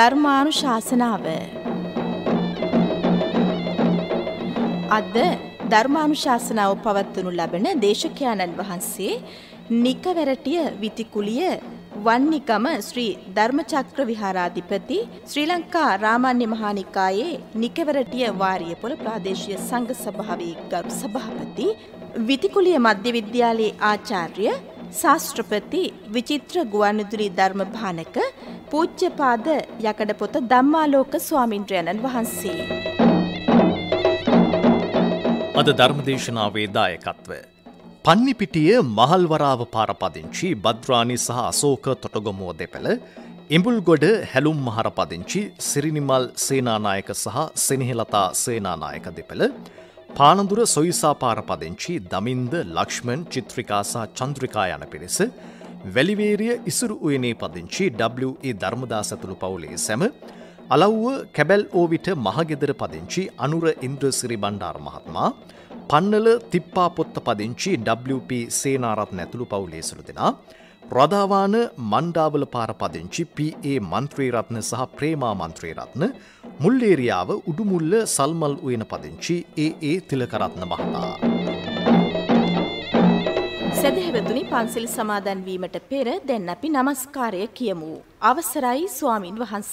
ධර්මානු ශාසනාව අද ධර්මානු ශාසනාව පවත්වනු ලබන දේශකයාණන් වහන්සේ නිකවැරටිය විතිකුලිය වන්නිකම ශ්‍රී ධර්මචක්‍ර විහාරාධිපති ශ්‍රී ලංකා රාමාන්‍ය මහානිකායේ නිකවරටිය වාරියපොළ ප්‍රාදේශීය සංඝ සභාවේ ගරු සභාපති විතිකුලිය මධ්‍ය විද්‍යාලයේ ආචාර්ය ශාස්ත්‍රපති විචිත්‍ර ගුවන්විදුලි ධර්ම භානක පූජ්‍යපාද යකඩ පොත ධම්මාලෝක ස්වාමින්ද්‍රයන්න් වහන්සේ. අද ධර්මදේශනාවේ දායකත්ව. පන්නිපිටිය මහල්වරාව පාරපදිංචි බද්‍රානි සහ අසෝක තොටගොමුව දෙපළ ඉඹුල්ගොඩ හැලුම් මහරපදිංචි සිරිනිමල් සේනානායක සහ සෙනහෙලතා සේනානායක දෙපළ පානදුර සොයිසාපාර පදෙන්චි දමින්ද ලක්ෂ්මන් චිත්‍රිකාසා චන්ද්‍රිකා යන පිරිස වැලිවේරිය ඉසුරු උයනේ පදිංචි WE ධර්මදාසතුළු පවුලේ සැම අලව්ව කැබැල් ඕවිට මහගෙදර පදිංචි අනුර ඉන්ද්‍රසිරි බණ්ඩාර මහත්මා පන්නල තිප්පා පොත්ත පදිංචි WP සේනාරත් නැතුළු පවුලේ සුළු දෙනා රදාවාන මණ්ඩාවල පාරපදිංචි පA මන්ත්‍රීරත්න සහ ප්‍රේමා මන්ත්‍රීරත්න මුල්ලේරියාව උඩුමුල්ල සල්මල් වයන පදිංචි ඒ තිලකරත්න මහතා. සැදැහැවතුනි පන්සිල් සමාදන්වීමට පෙර දැන් අපි නමස්කාරය කියමු. අවසරයි ස්වාමින් වහන්ස.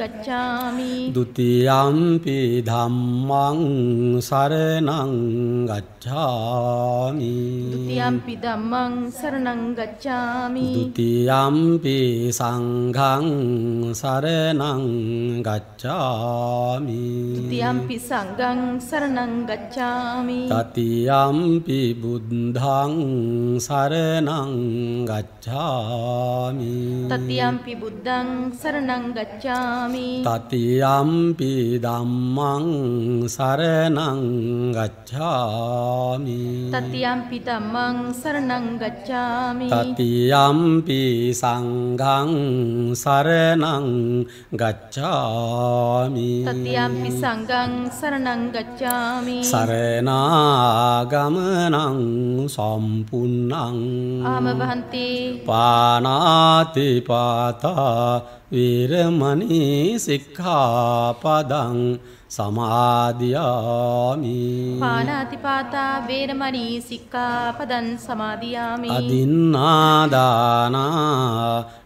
ගච්ඡාමි ဒ ුතියම්පි ධම්මං සරණං ගච්ඡාමි ဒ ුතියම්පි ධම්මං සරණං ගච්ඡාමි ဒ ුතියම්පි සංඝං සරණං ගච්ඡාමි ဒ ුතියම්පි සංඝං සරණං ගච්ඡාමි တ තියම්පි බුද්ධං සරණං ගච්ඡාමි တ තියම්පි බුද්ධං සරණං ගච්ඡාමි තතියම්පි දම්මං සරණං ගච්ඡාමි තතියම්පි දම්මං සරණං ගච්ඡාමි තතියම්පි සංඝං සරණං ගච්ඡාමි තතියම්පි සංඝං සරණං ගච්ඡාමි සරණාගමනං සම්පුන්නං ආමභන්ති පානාති පාතා වේරමණී සික්ඛාපදං සමාදියාමි පාණාතිපාතා වේරමණී සික්ඛාපදං සමාදියාමි අදින්නාදානා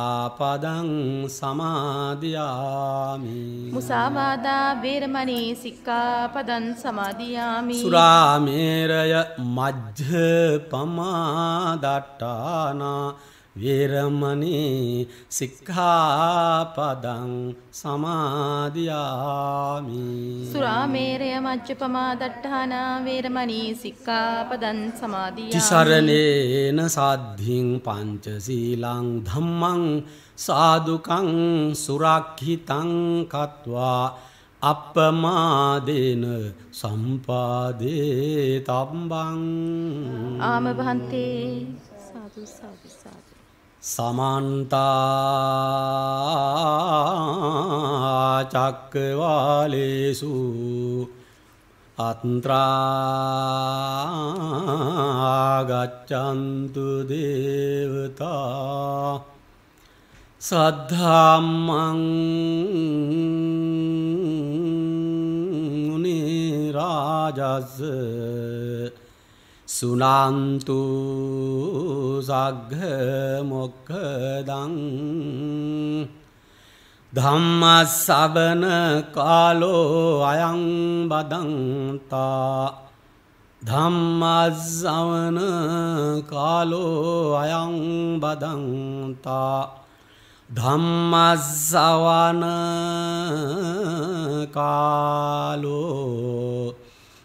සික්ඛාපදං සමාදියාමි මුසාවාදා වේරමණී සික්ඛාපදං සමාදියාමි සුරාමේරය මජ්ජ පමාදට්ටානා වේරමණී සික්ඛාපදං සමාදියාමි සුරාමේරය මජ්ජපමා දට්ඨානා වේරමණී සික්ඛාපදං සමාදියාමි තිසරණේන සාද්ධින් පංචශීලං ධම්මං සාදුකං සුරක්ෂිතං කତ୍වා අපමාදේන සම්පාදේ තම්බං ආම භන්තේ සාදු සාදු සමන්තාචක්කවාලේසු අත්‍රාගච්චන්තු දේවතා සද්ධම්මං උනේ රාජස්ස සුනන්තු සග්ග මොක්ඛදං ධම්ම ශබන කාලෝ අයං බදන්තා ධම්ම ශවන කාලෝ අයං බදන්තා ධම්ම ශවන කාලෝ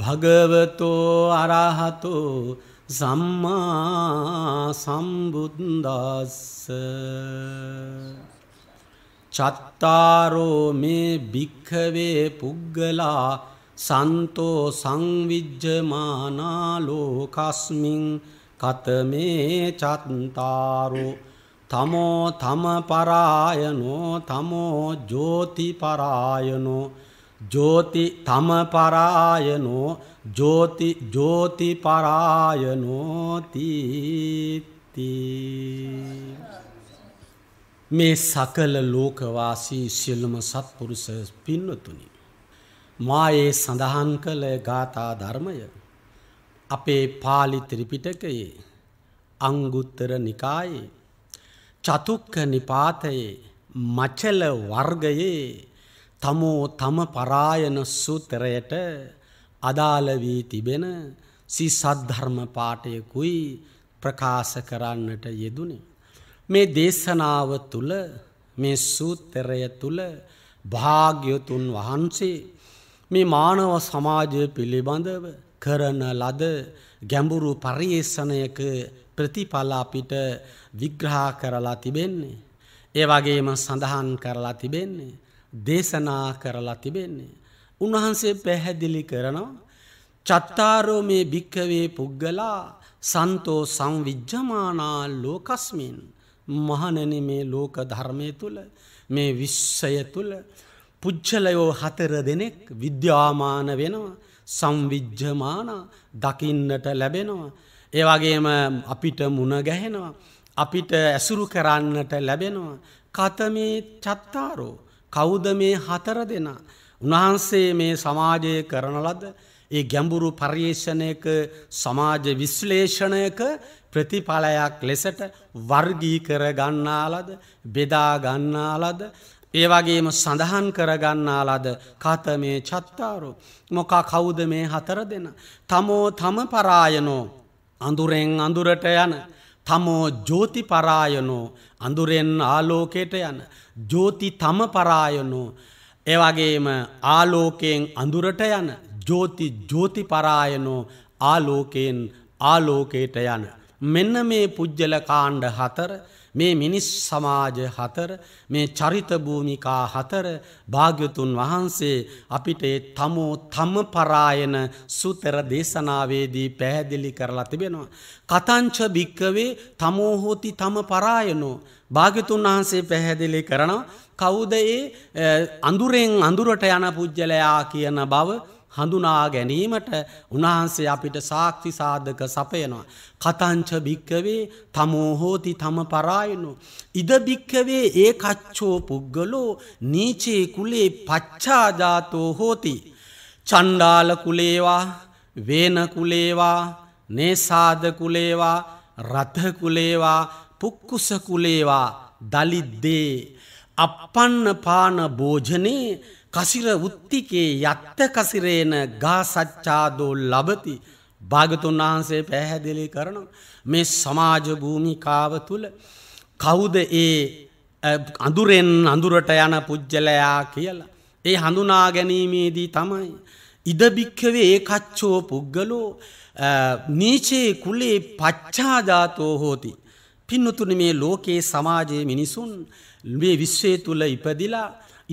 භගවතෝ අරහතෝ සම්මා සම්බුද්දස්ස චත්තාරෝ මේ භික්ඛවේ පුග්ගලා සන්තෝ සංවිජ්ජමානා ලෝකස්මින් කතමේ චත්තාරෝ තමෝ තම පරායනෝ තමෝ ජෝති පරායනෝ ජෝති තම පරායනෝ ජෝති ජෝති පරායනෝ තීති මේ සකල ලෝකවාසී සියලුම සත්පුරුෂ පින්නතුනි මා ඒ සඳහන් කළ ගාථා ධර්මය අපේ පාලි ත්‍රිපිටකයේ අංගුත්තර නිකායේ චතුක්ක නිපාතයේ මචල වර්ගයේ තමෝ තම පරායන සූතරයට අදාළ වී තිබෙන සී සද්ධර්ම පාඨයකුයි ප්‍රකාශ කරන්නට යෙදුනේ. මේ දේශනාව තුල මේ සූත්‍රය තුල භාග්‍යතුන් වහන්සේ මේ මානව සමාජය පිළිබඳව කරන ලද ගැඹුරු පරිේෂණයක ප්‍රතිඵල අපිට විග්‍රහ කරලා තිබෙන්නේ. ඒ වගේම සඳහන් කරලා තිබෙන්නේ දේශනා කරලා තිබෙන්නේ. උන්වහන්සේ පැහැදිලි කරනවා චත්තාරෝ මේ භික්කවේ පුද්ගලා සන්තෝ සංවිජ්ජමානා ලෝකස්මින් මහණනි මේ ලෝක ධර්මය තුළ මේ විශ්සය තුළ පුච්චලයෝ හතර දෙනෙක් විද්‍යාමාන වෙනවා සංවිජ්ජමාන දකින්නට ලැබෙනවා. ඒවගේම අපිට මුණ ගැහෙනවා. අපිට ඇසුරු කරන්නට ලැබෙනවා. කතමේ චත්තාරෝ කෞද මේ හතර දෙෙන. උන්වහන්සේ මේ සමාජය කරන ලද ඒ ගැඹුරු පර්යේෂණයක සමාජ විශ්ලේෂණයක ප්‍රතිඵලයක් ලෙසට වර්ගී කරගන්නාලද බෙදාගන්නාලද ඒ වගේම සඳහන් කරගන්නාලද කත මේ චත්තාරු මොකා කවුද මේ හතර දෙන. තමෝ තම පරායනෝ අඳුරෙන් අඳුරට යන තමෝ ජෝති පරායනෝ අඳුරෙන් ආලෝකයට යන ජෝති තම පරායනු එවගේම ආලෝකයෙන් අඳුරට යන ජෝති ජෝති පරායනෝ ආලෝකයෙන් ආලෝකයට යන. මෙන්න මේ පුද්ගල කාණ්ඩ හතර මේ මිනිස් සමාජ හතර මේ චරිතභූමිකා හතර භාග්‍යතුන් වහන්සේ අපිට තමෝ තම පරායන සුතර දේශනාවේදී පැහැදිලි කරලා තිබෙනවා. කතංච භික්කවේ තමෝහෝති තම පරායනෝ භාගිතුන් වහන්සේ පැහැදිලි කරනවා කවුද ඒ අඳුරෙන් අඳුරට යන පුද්ගලයා කියන බව හඳුනා ගැනීමට උන්වහන්සේ අපිට සාක්ති සාධක සපයනවා. කතංච භික්කවේ තමෝහෝති තම පරායනු. ඉද භික්කවේ ඒ කච්චෝ පුද්ගලෝ නීචේ කුලේ පච්චාජාතෝ හෝති. චණ්ඩාල කුලේවා වේන කුලේවා නේසාද කුලේවා රථකුලේවා පුක්කුසකුලේවා දලිද්දේ අපපන්න පාන භෝජනයේ කසිර උත්තිකේ යත්ත කසිරේන ගා සච්චාදෝ ලබති භාගතුන් වහන්සේ පැහැදිලි කරන මේ සමාජ භූමිකාව තුළ කවුද ඒ අඳුරෙන් අඳුරට යන පුද්ගලයා කියලා. ඒ හඳුනා ගැනීමේදී තමයි. ඉදභික්කවේ ඒ කච්චෝ පුද්ගලෝ නීචයේ කුලේ පච්චාජාතෝ හෝති. පින්නතුන මේ ලෝකයේ සමාජයේ මිනිසුන් මේ විශ්වය තුළ ඉපදිලා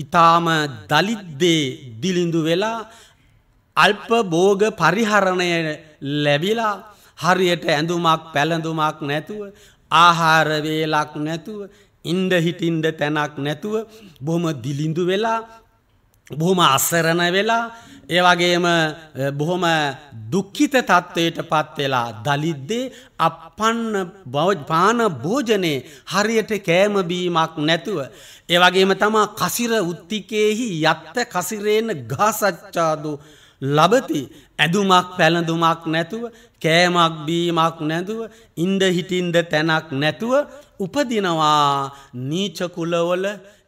ඉතාම දලිද්දේ දිලිඳු වෙලා අල්ප බෝග පරිහරණය ලැබිලා හරියට ඇඳුමක් පැළඳුමක් නැතුව ආහාරවේලක් නැතුව ඉන්ඩ හිටින්ඩ තැනක් නැතුව බොම දිලිඳු වෙලා බොහොම අස්සරණ වෙලා ඒවගේම බොහොම දුක්කිත තත්ත්වයට පත්වෙලා දලිද්දේ අපපන්න බවපාන භෝජනය හරියට කෑමබීමක් නැතුව. ඒවගේම තමා කසිර උත්තිකයෙහි යත්ත කසිරේන ගාසච්චාදු ලබති ඇඳුමක් පැළඳුමක් නැතුව කෑමක් බීමක් නැතුව ඉන්ඩ හිටින්ද තැනක් නැතුව උපදිනවා නීචකුලවල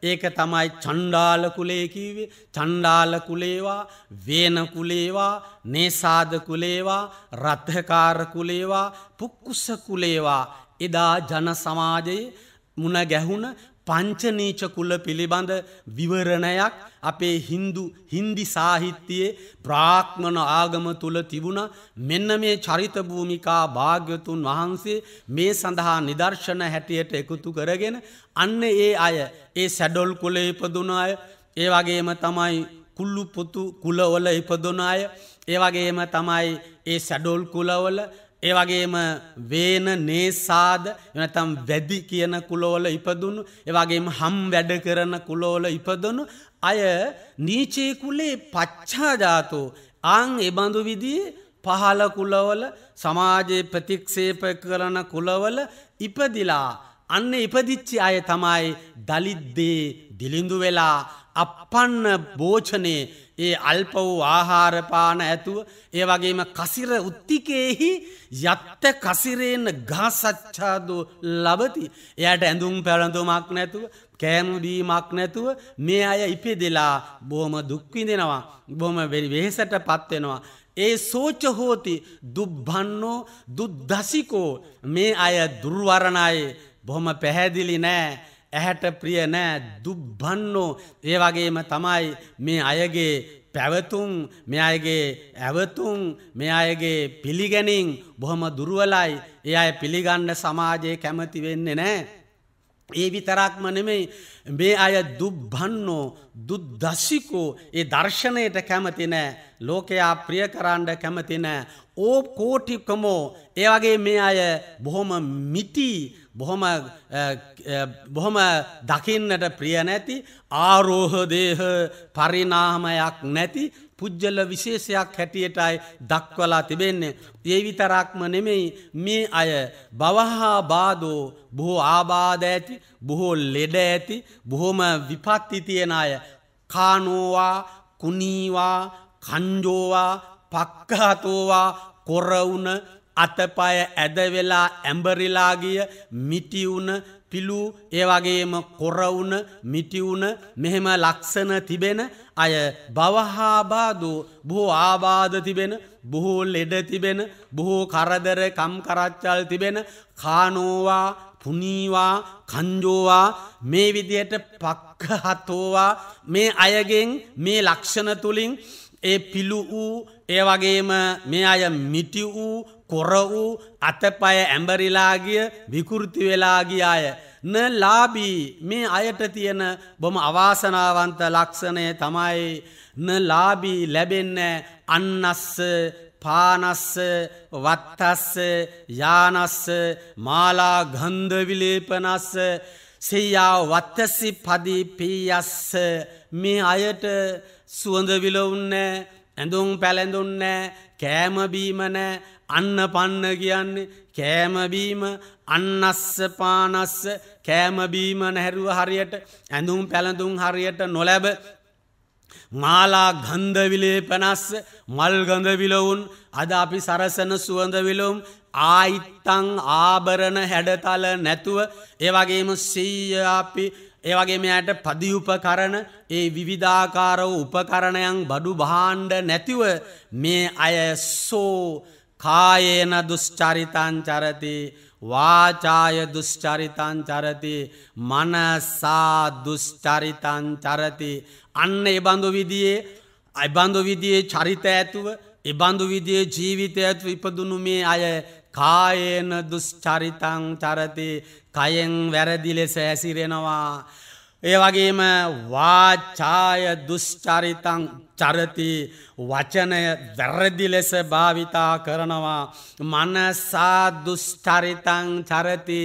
ඒක තමයි චණ්ඩාලකුලේ කීවේ චණ්ඩාලකුලේවා වේනකුලේවා නේසාදකුලේවා රත්හකාරකුලේවා පුක්කුසකුලේවා එදා ජන සමාජයේ මුණ ගැහුණ පංචනීච කුල පිළිබඳ විවරණයක් අපේ හින්දු හින්දි සාහිත්‍යයේ බ්‍රාක්්මණ ආගම තුළ තිබුණ මෙන්න මේ චරිතභූමිකා භාග්‍යතුන් වහන්සේ මේ සඳහා නිදර්ශන හැටියට එකුතු කරගෙන අන්න ඒ අය ඒ සැඩොල් කුල ඉපදුන අය ඒ වගේම තමයි කුල්ලු පුතු කුලවල ඉපදුන අය ඒ වගේම තමයි ඒ සැඩොල් කුලවල ඒ වගේම වේන නේසාද එනතම් වැදි කියන කුලෝල ඉපදුණු ඒවගේම හම් වැඩ කරන කුලෝල ඉපදනු අය නීචයකුලේ පච්චාජාතෝ ආං එබඳු විදිී පහල කුලවල සමාජයේ ප්‍රතික්ෂේප කරන කුලවල ඉපදිලා අන්න ඉපදිච්චි අය තමයි දලිද්දේ දිලිඳු වෙලා අපන්න භෝචනයේ ඒ අල්ප වූ ආහාරපාන ඇතුව ඒ වගේම කසිර උත්තිකයෙහි යත්ත කසිරේන ගාසච්ඡාදෝ ලබති එයට ඇඳුම් පැළඳුමක් නැතුව කෑමුදීමක් නැතුව මේ අය ඉපෙදෙලා බොහොම දුක්විඳෙනවා බොම වෙරි වෙහෙසට පත්වෙනවා ඒ සෝච හෝති දුබ්බන්නෝ දුද්දසිකෝ මේ අය දුර්වරණයි බොහොම පැහැදිලි නෑ ඇහැට ප්‍රිය නෑ දුබ්බන්නෝ ඒ වගේම තමයි මේ අයගේ පැවතුම් මෙ අයගේ ඇවතුම් මෙ අයගේ පිළිගැනින් බොහොම දුරුවලයි ඒ අය පිළිගන්න සමාජයේ කැමති වෙන්නේ නෑ. ඒ විතරක්ම නෙමෙයි මේ අය දුබ්බන්නෝ දුද්දසිකෝ ඒ දර්ශනයට කැමති නෑ ලෝකයා ප්‍රිය කරන්න කැමති නෑ ඕ කෝටිකමෝ ඒ වගේ මේ අය බොහොම මිටී බොහොම බොහොම දකින්නට ප්‍රිය නැති ආරෝහදේහ පරිනාමයක් නැති පුද්ජල විශේෂයක් හැටියටයි දක්වලා තිබෙන්නේ. ඒ විතරක්ම නෙමෙයි මේ අය බවහා බාදෝ බොහෝ ආබාධ ඇති බොහෝ ලෙඩ ඇති බොහොම විපත්ති තියෙන අය කානෝවා කුණීවා කණ්ඩෝවා පක්කාතෝවා කොරවුන අතපය ඇදවෙලා ඇඹරිලාගිය මිටිවුන පිළු ඒවගේම කොරවුන මිටිවුන මෙහෙම ලක්ෂණ තිබෙන අය බවහාබාදෝ බොහෝ ආබාධ තිබෙන බොහෝ ලෙඩ තිබෙන බොහෝ කරදර කම්කරච්චල් තිබෙන කානෝවා පුනීවා කංජෝවා මේ විදියට පක්කහතෝවා මේ අයගෙන් මේ ලක්ෂණ තුළින් ඒ පිළු වූ ඒ වගේම මේ අය මිටි වූ කොර වූ අතපය ඇඹරිලාගිය විකෘති වෙලාගිය අය. න ලාබී මේ අයට තියෙන බොම අවාසනාවන්ත ලක්ෂණය තමයි න ලාබී ලැබෙන්න අන්නස්ස පානස්ස වත්තස්ස යානස්ස මාලා ගන්ධවිලේපනස්ස සෙයා වත්තසි පදි පීයස්ස මේ අයට සුවඳ විලවුන්න ඇඳුම් පැළැඳුන්න කෑමබීම නෑ අන්න පන්න කියන්නේ කෑමබීම අන්නස්ස පානස්ස කෑමබීම නැහැරුව හරියට ඇඳුම් පැළඳුම් හරියට නොලැබ මාලා ගන්ධවිලේ පැනස්ස මල්ගඳවිලවුන් අද අපි සරසන සුවඳවිලුම් ආයිත්තං ආභරණ හැඩතල නැතුව ඒවගේම සීය අපි ඒ වගේ මෙයාට පදිඋපකරණ ඒ විවිධාකාරව උපකරණයන් බඩු භාණ්ඩ නැතිව මේ අය සෝ කායේන දුෂ්චරිතන් චරති වාචාය දුෂ්චරිතන් චරති මනසා දුෂ්චරිතන් චරති අන්න එබඳු විදියේ අයිබඳු විදියේ චරිත ඇතුව එබඳු විදියේ ජීවිතය ඇතු ඉපදුණු මේ අය කායේන දුෂ්චරිතං චරති කයෙන් වැරදි ලෙස ඇසිරෙනවා. ඒ වගේම වාචාය දුෂ්චරිතං චරති වචනය වැරදි ලෙස භාවිතා කරනවා. මනසා දුෂ්චරිතං චරති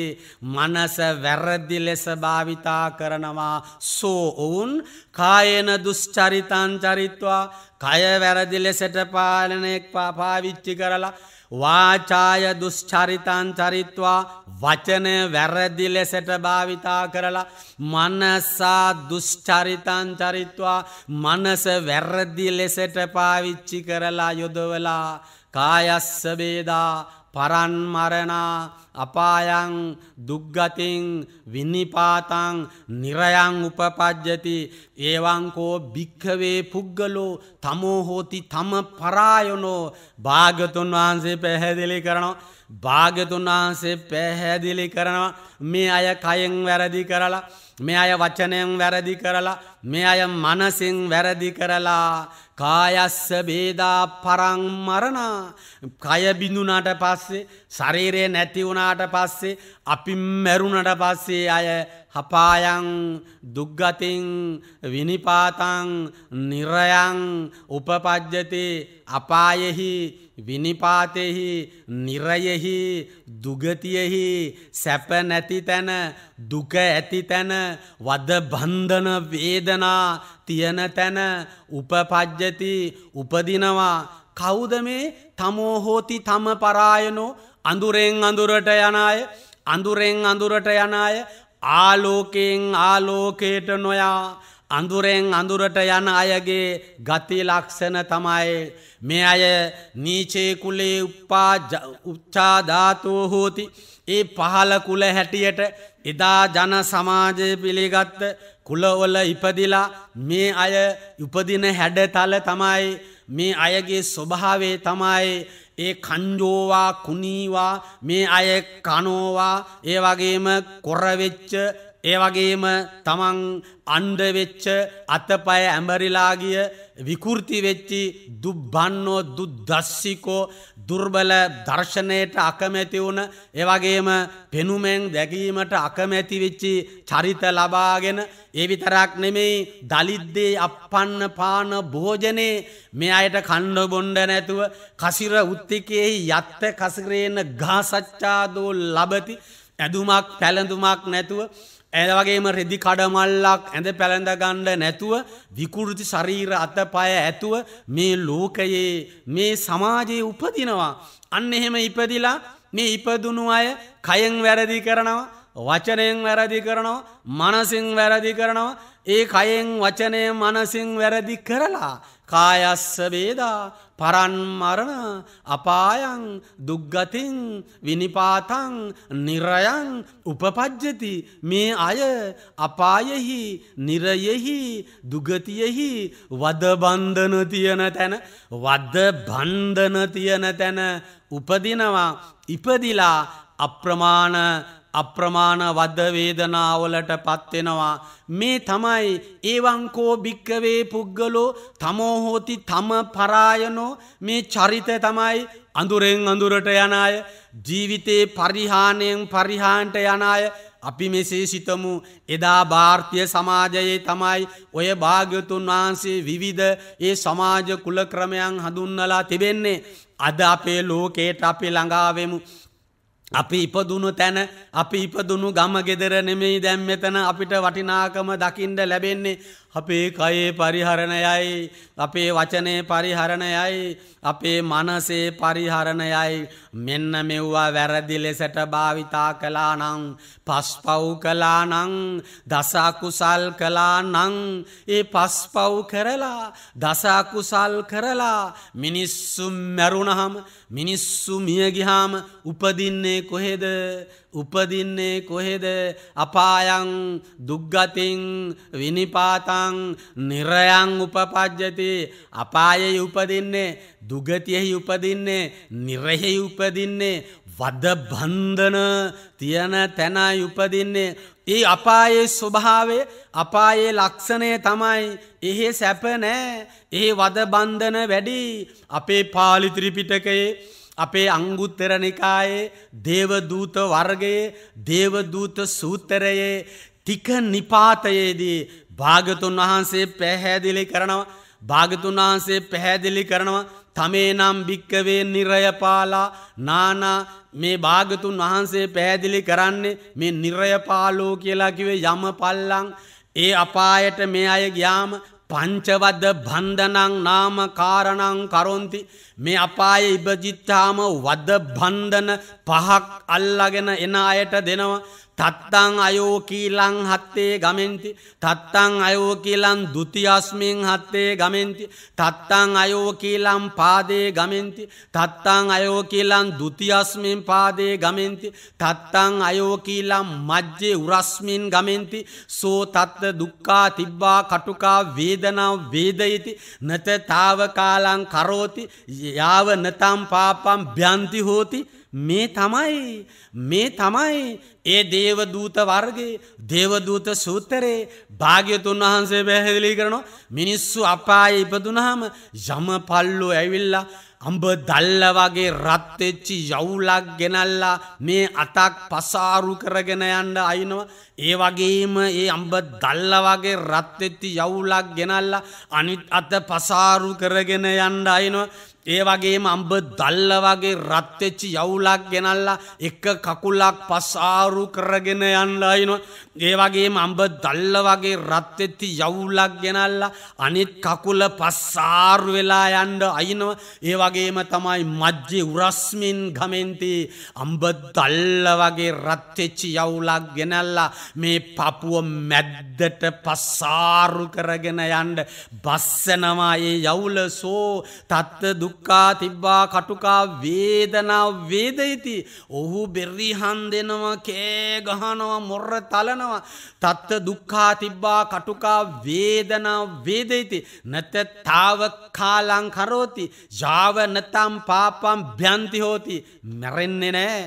මනස වැරදි ලෙස භාවිතා කරනවා. සෝ ඔවුන් කායන දුෂ්චරිතං චරිත්වා කය වැරදි ලෙසට පාලනෙක් පාපාවිච්චි කරලා. වාචාය දුෂ්චරිතන් චරිත්වා වචනය වැරදි ලෙසට භාවිතා කරලා මනසා දුෂ්චරිතන් චරිත්වා මනස වැරදි ලෙසට පාවිච්චි කරලා යොදවලා කායස්ස බේදා පරන්මරණා අපායං දුග්ගතින් විනිපාතං නිරයං උපපජ්ජති ඒවංකෝ භික්කවේ පුද්ගලෝ තමෝහෝති තම පරායනෝ භාගතුන් වහන්සේ පැහැදිලි කරනවා. භාගතුන්වහන්සේ පැහැදිලි කරනවා මේ අය කයෙන් වැරදි කරලා මේ අය වචනයෙන් වැරදි කරලා මේ අය මනසින් වැරදි කරලා කායස්ස බේදා පරං මරණ කය බිඳුනාට පස්සේ ශරීරය නැති වුණාට පස්සේ අපි මැරුණට පස්සේ අය හපායන් දුක්ගතින් විනිපාතං නිරයන් උපපජ්ජති අපායෙහි විනිපාතෙහි නිරයෙහි දුගතියෙහි සැප නැති තැන දුක ඇති තැන වද බන්ධන වේදනා තියන තැන උපපජ්ජති උපදිනවා කෞද මේ තමෝහෝති තම පරායනෝ අඳුරෙන් අඳුරට යනය අඳුරෙන් අඳුරට යනය ආලෝකයෙන් ආලෝකයට නොයා අඳුරෙන් අඳුරට යන අයගේ ගති ලක්ෂණ තමයි මේ අය නීචේ කුලේ උප්පා උච්චාධාතෝ හෝති ඒ පහල කුල හැටියට එදා ජන සමාජය පිළිගත්ත කුලවල ඉපදිලා මේ අය උපදින හැඩතල තමයි මේ අයගේ ස්වභාවේ තමයි ඒ කංජෝවා කුණීවා මේ අය කනෝවා ඒ වගේම කොරවෙච්ච ඒවගේම තමන් අන්ඩවෙච්ච අතපය ඇමරිලාගිය විකෘතිවෙච්චි දුබ්බන්නෝ දුද්දස්සිකෝ දුර්බල දර්ශනයට අකමැති වුණ ඒවගේම පෙනුමෙන් දැකීමට අකමැතිවෙච්චි චරිත ලබාගෙන ඒවිතරක් නෙමෙයි දලිද්දේ අපපන්න පාන භෝජනයේ මේ අයට කණ්ඩ බොන්්ඩ නැතුව කසිර උත්තිකයෙහි යත්ත කසිරේන ගාසච්චාදෝ ලබති ඇදුමක් පැළඳුමක් නැතුව ඇද වගේම රෙදි කඩමල්ලක් ඇඳ පැළඳගණ්ඩ නැතුව විකෘති ශරීර අතපය ඇතුව මේ ලෝකයේ මේ සමාජයේ උපදිනවා. අන්න එහෙම ඉපදිලා මේ ඉපදුණු අය කයෙන් වැරදි කරනවා. වචනයෙන් වැරදි කරනවා මනසිං වැරදි කරනවා ඒ කයෙන් වචනය මනසිං වැරදි කරලා කායස්ස වේදා පරන්මරණ අපායන් දුග්ගතින් විනිපාතන් නිරයන් උපපජ්ජති මේ අය අපායෙහි නිරයෙහි දුගතියෙහි වදබන්ධන තියන තැන වද බන්ධන තියන තැන උපදිනවා ඉපදිලා අප්‍රමාණ අප්‍රමාණ වද වේදනාවලට පත්වෙනවා මේ තමයි ඒවංකෝ භික්කවේ පුද්ගලෝ තමෝ හෝති තම පරායනෝ මේ චරිත තමයි අඳුරෙන් අඳුරට යන අය ජීවිතේ පරිහානයෙන් පරිහාන්ට යන අය අපි මෙසේ සිතමු එදා භාර්තිය සමාජයේ තමයි ඔය භාග්‍යතුන් වහන්සේ විවිධ ඒ සමාජ කුලක්‍රමයන් හඳුන්නලා තිබෙන්නේ. අද අපේ ලෝකයට අපි ළඟාවෙමු අපි ඉපදුණු තැන අපි ඉපදුණු ගම ගෙදර නෙමෙයි දැම් මෙතන අපිට වටිනාකම දකිින්ට ලැබෙන්නේ අපේ කයේ පරිහරණයයි අපේ වචනය පරිහරණයයි අපේ මනසේ පරිහරණයයි මෙන්න මෙව්වා වැරදි ලෙසට භාවිතා කලා නං පස්පව් කලා නං දසකුසල් කලා නං ඒ පස්පව් කරලා දසකුසල් කරලා මිනිස්සුම් මැරුණහම මිනිස්සු මියගිහාම උපදින්නේ කොහෙද උපදින්නේ කොහෙද අපායං දුග්ගතින් විනිපාතං නිරයං උපපජ්ජති අපායෙහි උපදින්නේ දුගතියෙහි උපදින්නේ නිරෙහි උපදින්නේ වද බන්ධන තියන තැනයි උපදින්නේ ඒ අපායේ ස්වභාවය අපායේ ලක්ෂණය තමයි එහෙ සැපනෑ ඒ වද බන්ධන වැඩි අපේ පාලිත්‍රිපිටකයේ අපේ අංගුත්තර නිකායේ දේවදූත වර්ගයේ දේවදූත සූතරයේ තික නිපාතයේදී භාගතුන් වහන්සේ පැහැදිලි කරනවා භාගතුන් වහන්සේ පැහැදිලි කරනවා තමේ නම් භික්කවේ නිරයපාලා නානා මේ භාගතුන් වහන්සේ පැහැදිලි කරන්නේ මේ නිර්යපාලෝ කියලා කිවේ යම පල්ලං ඒ අපායට මේ අය ගියාම පංචවද බන්ධනං නාම කාරණං කරොන්ති මේ අපාය ඉබජිත්තාම වද බන්ධන පහක් අල්ලගෙන එන අයට දෙනවා තත්තං අයෝකීලං හත්තේ ගමෙන්ති තත්තං අයෝකීලං දුතියස්මෙන් හත්තේ ගමෙන්ති තත්තං අයෝකීලම් පාදේ ගමෙන්ති තත්තං අයෝකීලං දුතියස්මෙන් පාදේ ගමෙන්ති තත්තං අයෝකීලම් මජ්ජේ උරස්මින් ගමෙන්ති සෝ තත්ත දුක්කා තිබ්බා කටුකා වේදනම් වේදයිති නත තාවකාලං කරෝති යාව නතම් පාපම් භ්‍යන්ති හෝති මේ තමයි මේ තමයි ඒ දේවදූත වර්ගේ දේවදූත සූත්තරේ භාග්‍යතුන් වහන්සේ පැහැදිලි කරනවා මිනිස්සු අපාය ඉපදුනහම යම පල්ලෝ ඇවිල්ලා අඹ දල්ල වගේ රත්වෙච්චි යවුලක් ගෙනල්ලා මේ අතක් පසාරු කරගෙන යන්න අයිනවා ඒ වගේම ඒ අම්බ දල්ල වගේ රත්වෙච්චි යවුලක් ගෙනල්ලා අනිත් අත පසාරු කරගෙන යන්න අයිනවා ඒ වගේම අම්බ දල්ල වගේ රත්වෙච්චි යවුලක් ගෙනල්ලා එක කකුලක් පසාරු කරගෙන යන්න අයිනවා ඒ වගේ අම්බ දල්ල වගේ රත්වෙත්ති යවුල්ලක් ගෙනල්ලා අනිත් කකුල පස්සාර් වෙලා යන්ඩ අයිනව ඒ වගේම තමයි මජ්ජි උරස්මින් ගමෙන්ති අම්බ දල්ල වගේ රත්වෙච්චි යවුලක් ගෙනල්ලා මේ පපුුව මැද්දට පස්සාරු කරගෙන යන්ඩ බස්සනවා ඒ යවුල සෝ තත්ත දුක්කා තිබ්බා කටුකා වේදනාව වේදයිති ඔහු බෙරි හන් දෙනවා කේ ගහනවා මොර්ර තලනවා කියනවා. තත්ත දුක්කා තිබ්බා කටුකා වේදනා වේදයිති. නැත තාව කාලං කරෝති. ජාව නැතම් පාපම් භ්‍යන්තිහෝති. මැරෙන්නේ නෑ.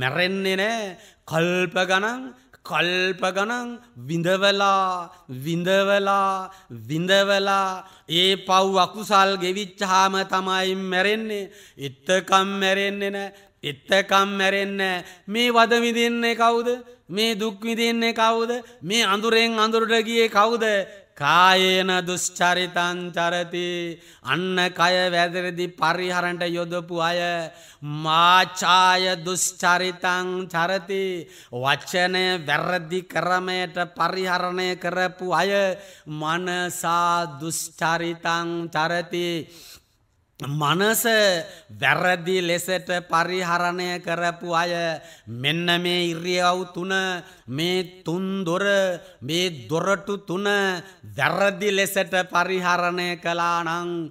මැරෙන්නේ නෑ කල්ප ගනන් කල්ප ගනන් විඳවලා විඳවලා විඳවලා ඒ පව් අකුසල් ගෙවිච්චාම තමයි මැරෙන්නේ එත්තකම් මැරෙන්නේ නෑ එත්තකම් මැරෙන්න මේ වදවිදින්නේ කවුද මේ දුක්විදින්නේ කවුද මේ අඳුරෙන් අඳුරට ගියේ කවුද කායේන දුෂ්චරිතන් චරති අන්න කය වැදරදි පරිහරන්ට යොදපු අය මාචාය දුෂ්චරිතං චරති වච්චනය වැරදි කරමයට පරිහරණය කරපු අය මනසා දුෂ්චරිතං චරති. මනස වැරදි ලෙසට පරිහරණය කරපු අය මෙන්න මේ ඉරියව් තුන මේ තුන් දොර මේ දොරටු තුන වැරදි ලෙසට පරිහරණය කලානං අන්න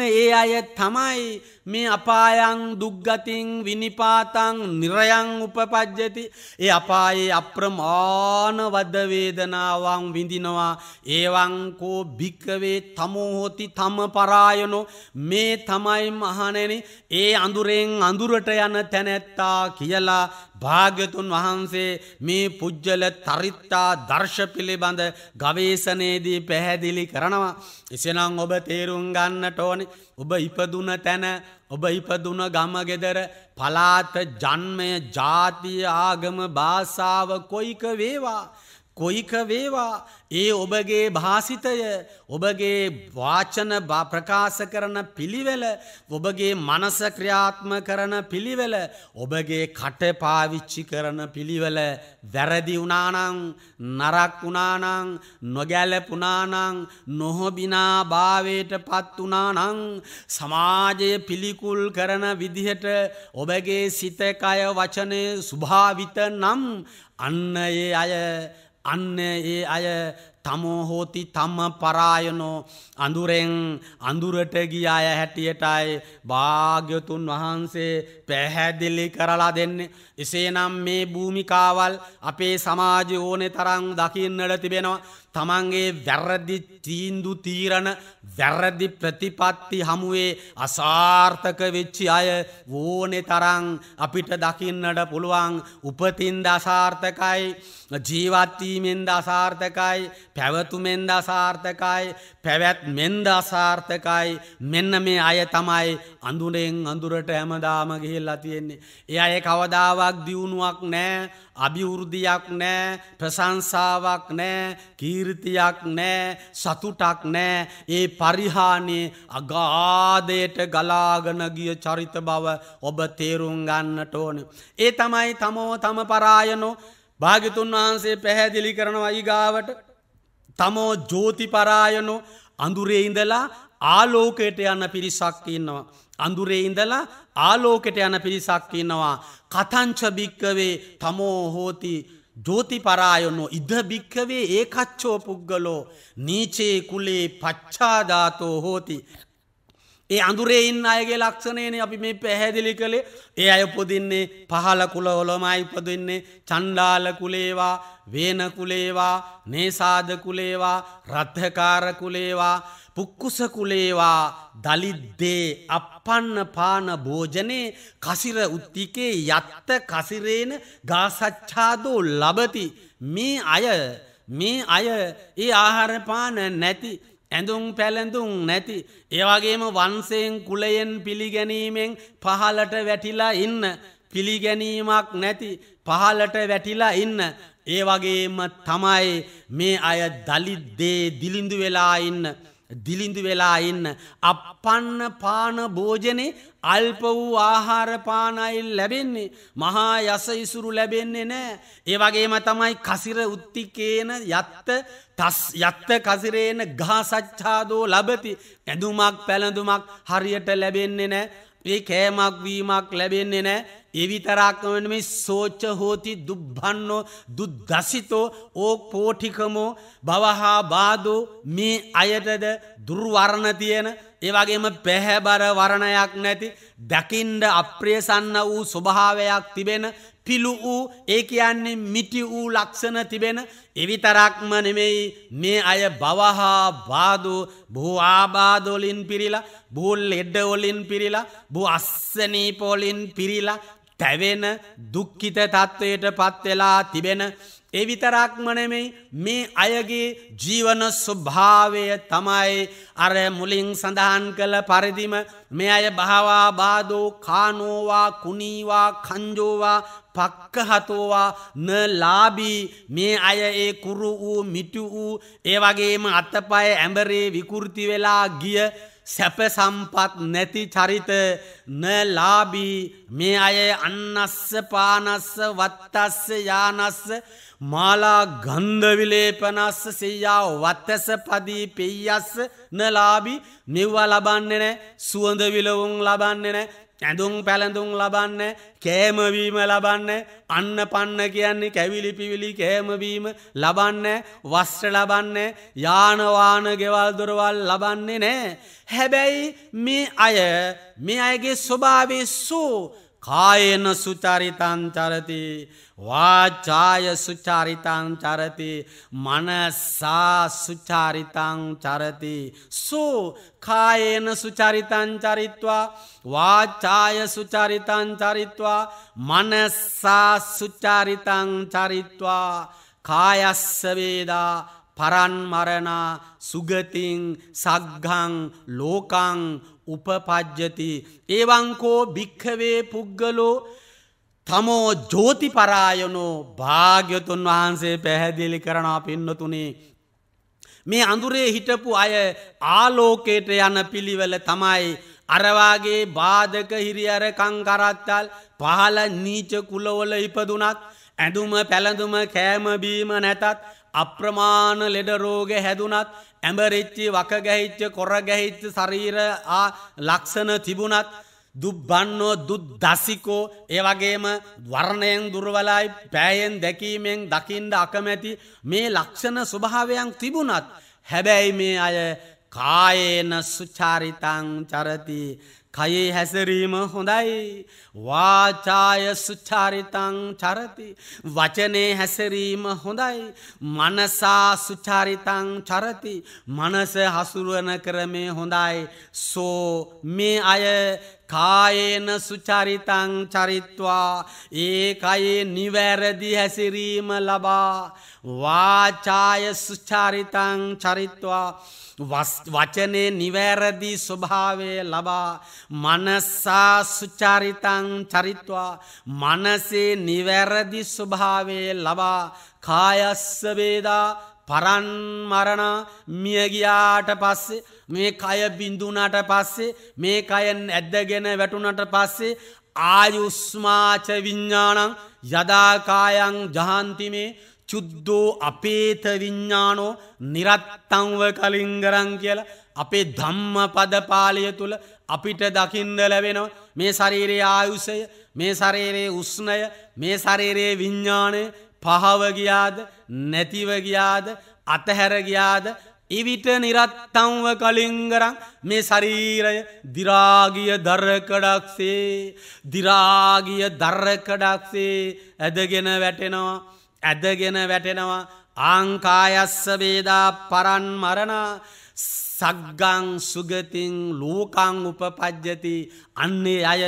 ඒ අය තමයි මේ අපායන් දුක්ගතින් විනිපාතං නිරයං උපපජ්ජති ඒ අපායේ අප්‍රමාණවදවේදනාවන් විඳිනවා ඒවංකෝ භික්කවේ තමෝහොති තම පරායනො මේ මේ තමයි මහනෙන ඒ අඳුරෙන් අඳුරට යන තැනැත්තා කියලා භාග්‍යතුන් වහන්සේ මේ පුද්ජල තරිත්තා දර්ශ පිළිබඳ ගවේසනයේදී පැහැදිලි කරනවා. එසනම් ඔබ තේරුම් ගන්නට ඕනි ඔබ ඉපදුන තැන ඔබ ඉපදුන ගමගෙදර පලාත ජන්මය ජාතිය ආගම භාසාාව කොයික වේවා. කොයික වේවා ඒ ඔබගේ භාසිතය ඔබගේ වාචන ප්‍රකාශ කරන පිළිවෙල ඔබගේ මනස ක්‍රියාත්ම කරන පිළිවෙල ඔබගේ කට පාවිච්චි කරන පිළිවෙල වැරදි වුණානං නරක් වුණානං නොගැලපුනානං නොහොබිනා භාවයට පත් වුණානං සමාජය පිළිකුල් කරන විදිහට ඔබගේ සිතකය වචනය සුභාවිත නම් අන්න ඒ අය අන්න ඒ අය තමෝහෝති තම පරායනෝ අඳුරෙන් අඳුරට ගිය අය හැටියටයි භාග්‍යතුන් වහන්සේ පැහැදිලි කරලා දෙන්නේ. එසේනම් මේ භූමිකාවල් අපේ සමාජ ඕනේ තරම් දකින්නට තිබෙනවා. තමන්ගේ වැරදි තීන්දු තීරණ වැරදි ප්‍රතිපත්ති හමුවේ අසාර්ථක වෙච්චි අය ඕනෙ තරං අපිට දකින්නට පුළුවන් උපතින්ද අසාර්ථකයි ජීවත්වීමෙන්ද අසාර්ථකයි පැවතුමෙන්ද අසාර්ථකයි පැවැත් මෙන්ද අසාර්ථකයි මෙන්න මේ අය තමයි අඳුරෙන් අඳුරට හැමදාම ගිහිල්ලා තියෙන්නේ. එ අය කවදාවක් දියුණුවක් නෑ අභිවෘද්ධියක් නෑ ප්‍රසංසාවක් නෑ කීර්තියක් නෑ සතුටක් නෑ ඒ පරිහානේ අගාදයට ගලාගනගිය චරිත බව ඔබ තේරුම් ගන්නට ඕන. ඒ තමයි තමෝ තම පරායනෝ භාගිතුන් වහන්සේ පැහැදිලි කරනවා ඊගාවට තමෝ ජෝති පරායනෝ අඳුරේ ඉඳලා ආලෝකයට යන්න පිරිසක් ඉන්නවා. අඳුරේ ඉඳලා ආලෝකෙට යන පිරිසක් ඉන්නවා කතංචභික්කවේ තමෝ හෝති ජෝති පරායොන්නෝ ඉද භික්කවේ ඒ කච්චෝ පුද්ගලෝ නීචේ කුලේ පච්චාධාතෝ හෝති ඒ අඳුරේ ඉන්න අයගේ ලක්ෂණයන අපි මේ පැහැදිලි කළේ ඒ අය උපදින්නේ පහල කුල හොළොමයි උපදන්නේ චණ්ඩාල කුලේවා වේන කුලේවා නේසාද කුලේවා රද්ධකාර කුලේවා පුක්කුසකුලේවා දලිද්දේ අපපන්න පාන භෝජනයේ කසිර උත්තිකේ යත්ත කසිරේන ගාසච්ඡාදෝ ලබති මේ අය මේ අය ඒ ආහාරපාන නැති ඇඳුම් පැළඳුම් නැති ඒවගේම වන්සයෙන් කුලයෙන් පිළිගැනීමෙන් පහලට වැටිලා ඉන්න පිළිගැනීමක් නැති පහලට වැටිලා ඉන්න ඒ වගේම තමයි මේ අය දලිද්දේ දිලිඳු වෙලා ඉන්න දිලිඳු වෙලා ඉන්න අපපන්න පාන භෝජනේ අල්ප වූ ආහාරපානයිල් ලැබෙන්නේ මහා යස ඉසුරු ලැබෙන්නේ නෑ ඒ වගේම තමයි කසිර උත්තිකේන යත්ත තස් යත්ත කසිරේන ගාසච්ඡාදෝ ලබති ඇඳුමක් පැළඳුමක් හරියට ලැබෙන්නේ නෑ ඒ කෑමක් වීමක් ලැබෙන්නේ නෑ එවිතරාක්ම මේ සෝච්ච හෝති දුබ්බන්නෝ දුද්දසිතෝ ඕ පෝටිකමෝ බවහා බාදෝ මේ අයටද දුර්වරණ තියෙන ඒවගේම පැහැබර වරණයක් නැති දකිින්ඩ අප්‍රියසන්න වූ ස්වභාවයක් තිබෙන පිළු වූ ඒ කියන්නේ මිටි වූ ලක්ෂණ තිබෙන එවිතරක්ම නෙමෙයි මේ අය බවහා බාදෝ බූ ආබාදොලින් පිරිලා බූල් එඩ්ඩවොලින් පිරිලා බූ අස්සනීපොලින් පිරිලා තැවෙන දුක්කිත තත්ත්වයට පත්වෙලා තිබෙන එවිතරක්මනෙමෙයි මේ අයගේ ජීවන ස්වභාවය තමයි අර මුලින් සඳහන් කළ පරිදිම මේ අය භාවා බාදෝ කානෝවා කුණීවා කංජෝවා පක්කහතෝවා න ලාබී මේ අය ඒ කුරු වූ මිටු වූ ඒ වගේම අතපය ඇඹරේ විකෘති වෙලා ගිය සැප සම්පත් නැති චරිත නලාබී මේ අය අන්නස්ස පානස්ස වත්තස්ස යානස්ස මාලා ගන්ධවිලේපනස්ස සෙයාව වත්තස පදී පෙයියස්ස නලාබී මෙව්වා ලබන්නේ නෑ සුවඳ විලවුන් ලබන්නේ නෑ ඇඳුම් පැළඳුම් ලබන්න කෑමවීම ලබන්න අන්න පන්න කියන්නේ කැවිලි පිවිලි කෑමවීම ලබන්න වස්ත්‍ර ලබන්න යානවාන ගෙවල් දොරවල් ලබන්නේ නෑ. හැබැයි මේ අය මේ අයගේ ස්වභාවේ සූ කායන සුචරිතන් චරති වාචාය සුචරිතන් චරති මනසා සුචරිතන් චරති සෝ කායන සුචරිතන් චරිත්වා වාචාය සුචරිතන් චරිත්වා මනසා සුචරිතන් චරිත්වා කායස්සවේදා පරන්මරණ සුගතින් සග්ගං ලෝකං උපපජ්ජති ඒවංකෝ භික්හවේ පුද්ගලෝ තමෝ ජෝතිපරායනෝ භාග්‍යතුන් වහන්සේ පැහැදිලි කරනා පින්නතුනේ මේ අඳුරේ හිටපු අය ආලෝකයට යන පිළිවෙල තමයි අරවාගේ බාධක හිරියර කංකරත්තල් පහල නීච කුලවල ඉපදුනත් ඇඳුම පැළඳුම කෑමබීම නැතත් අප්‍රමාණ ලෙඩරෝග හැදුනත් ඇඹරිච්චි වකගැහිච්ච කොරගැහිච්ච සරීර ලක්ෂණ තිබුණත් දුබ්බන්නෝ දුද්දසිකෝ ඒවගේම වර්ණයෙන් දුර්වලයි පෑයෙන් දැකීමෙන් දකිින්ඩ අකමැති මේ ලක්ෂණ ස්වභාවයක් තිබුණත් හැබැයි මේ අය කායේන සුචාරිතං චරති කයේ හැසරීම හොඳයි වාචාය සුචාරිතං චරති වචනේ හැසරීම හොඳයි මනසා සුචාරිතං චරති මනස හසුරුවන කරමේ හොඳයි සෝ මේ අය කායේන සුචරිතං චරිත්වා ඒකයේ නිවැරදි හැසිරීම ලබා වාචාය සුචරිතං චරිත්වා වචනේ නිවැරදි ස්වභාවය ලබා මනස්සා සුචරිතං චරිත්වා මනසේ නිවැරදි ස්වභාවේ ලබා කායස්ස වේදා පරන්මරණ මියගියාට පස්සේ මේ කය බිඳුනට පස්සේ මේ කයෙන් ඇද්දගෙන වැටුනට පස්සේ ආයුස්මාච විඤ්ඥානං යදාකායන් ජහන්තිමේ චුද්දෝ අපේත විඤ්ඥානෝ නිරත්තංව කලින්ගරං කියල අපේ ධම්ම පදපාලය තුළ අපිට දකිින්ද ලැබෙනවා මේ ශරීරයේ ආයුසය මේ ශරීරයේ උස්නය මේ ශරීරයේ විඤ්ඥානය පහවගියාද නැතිවගියාද අතහැරගියාද ඉවිට නිරත්තංව කලින්ගරං මේ ශරීරය දිරාගිය දර්කඩක්සේ දිරාගිය දර්කඩක්සේ ඇදගෙන වැටෙනවා ඇදගෙන වැටෙනවා ආංකායස්ස වේදා පරන් මරණා සග්ගං සුගතින් ලෝකං උපපජ්ජති අන්නේ අය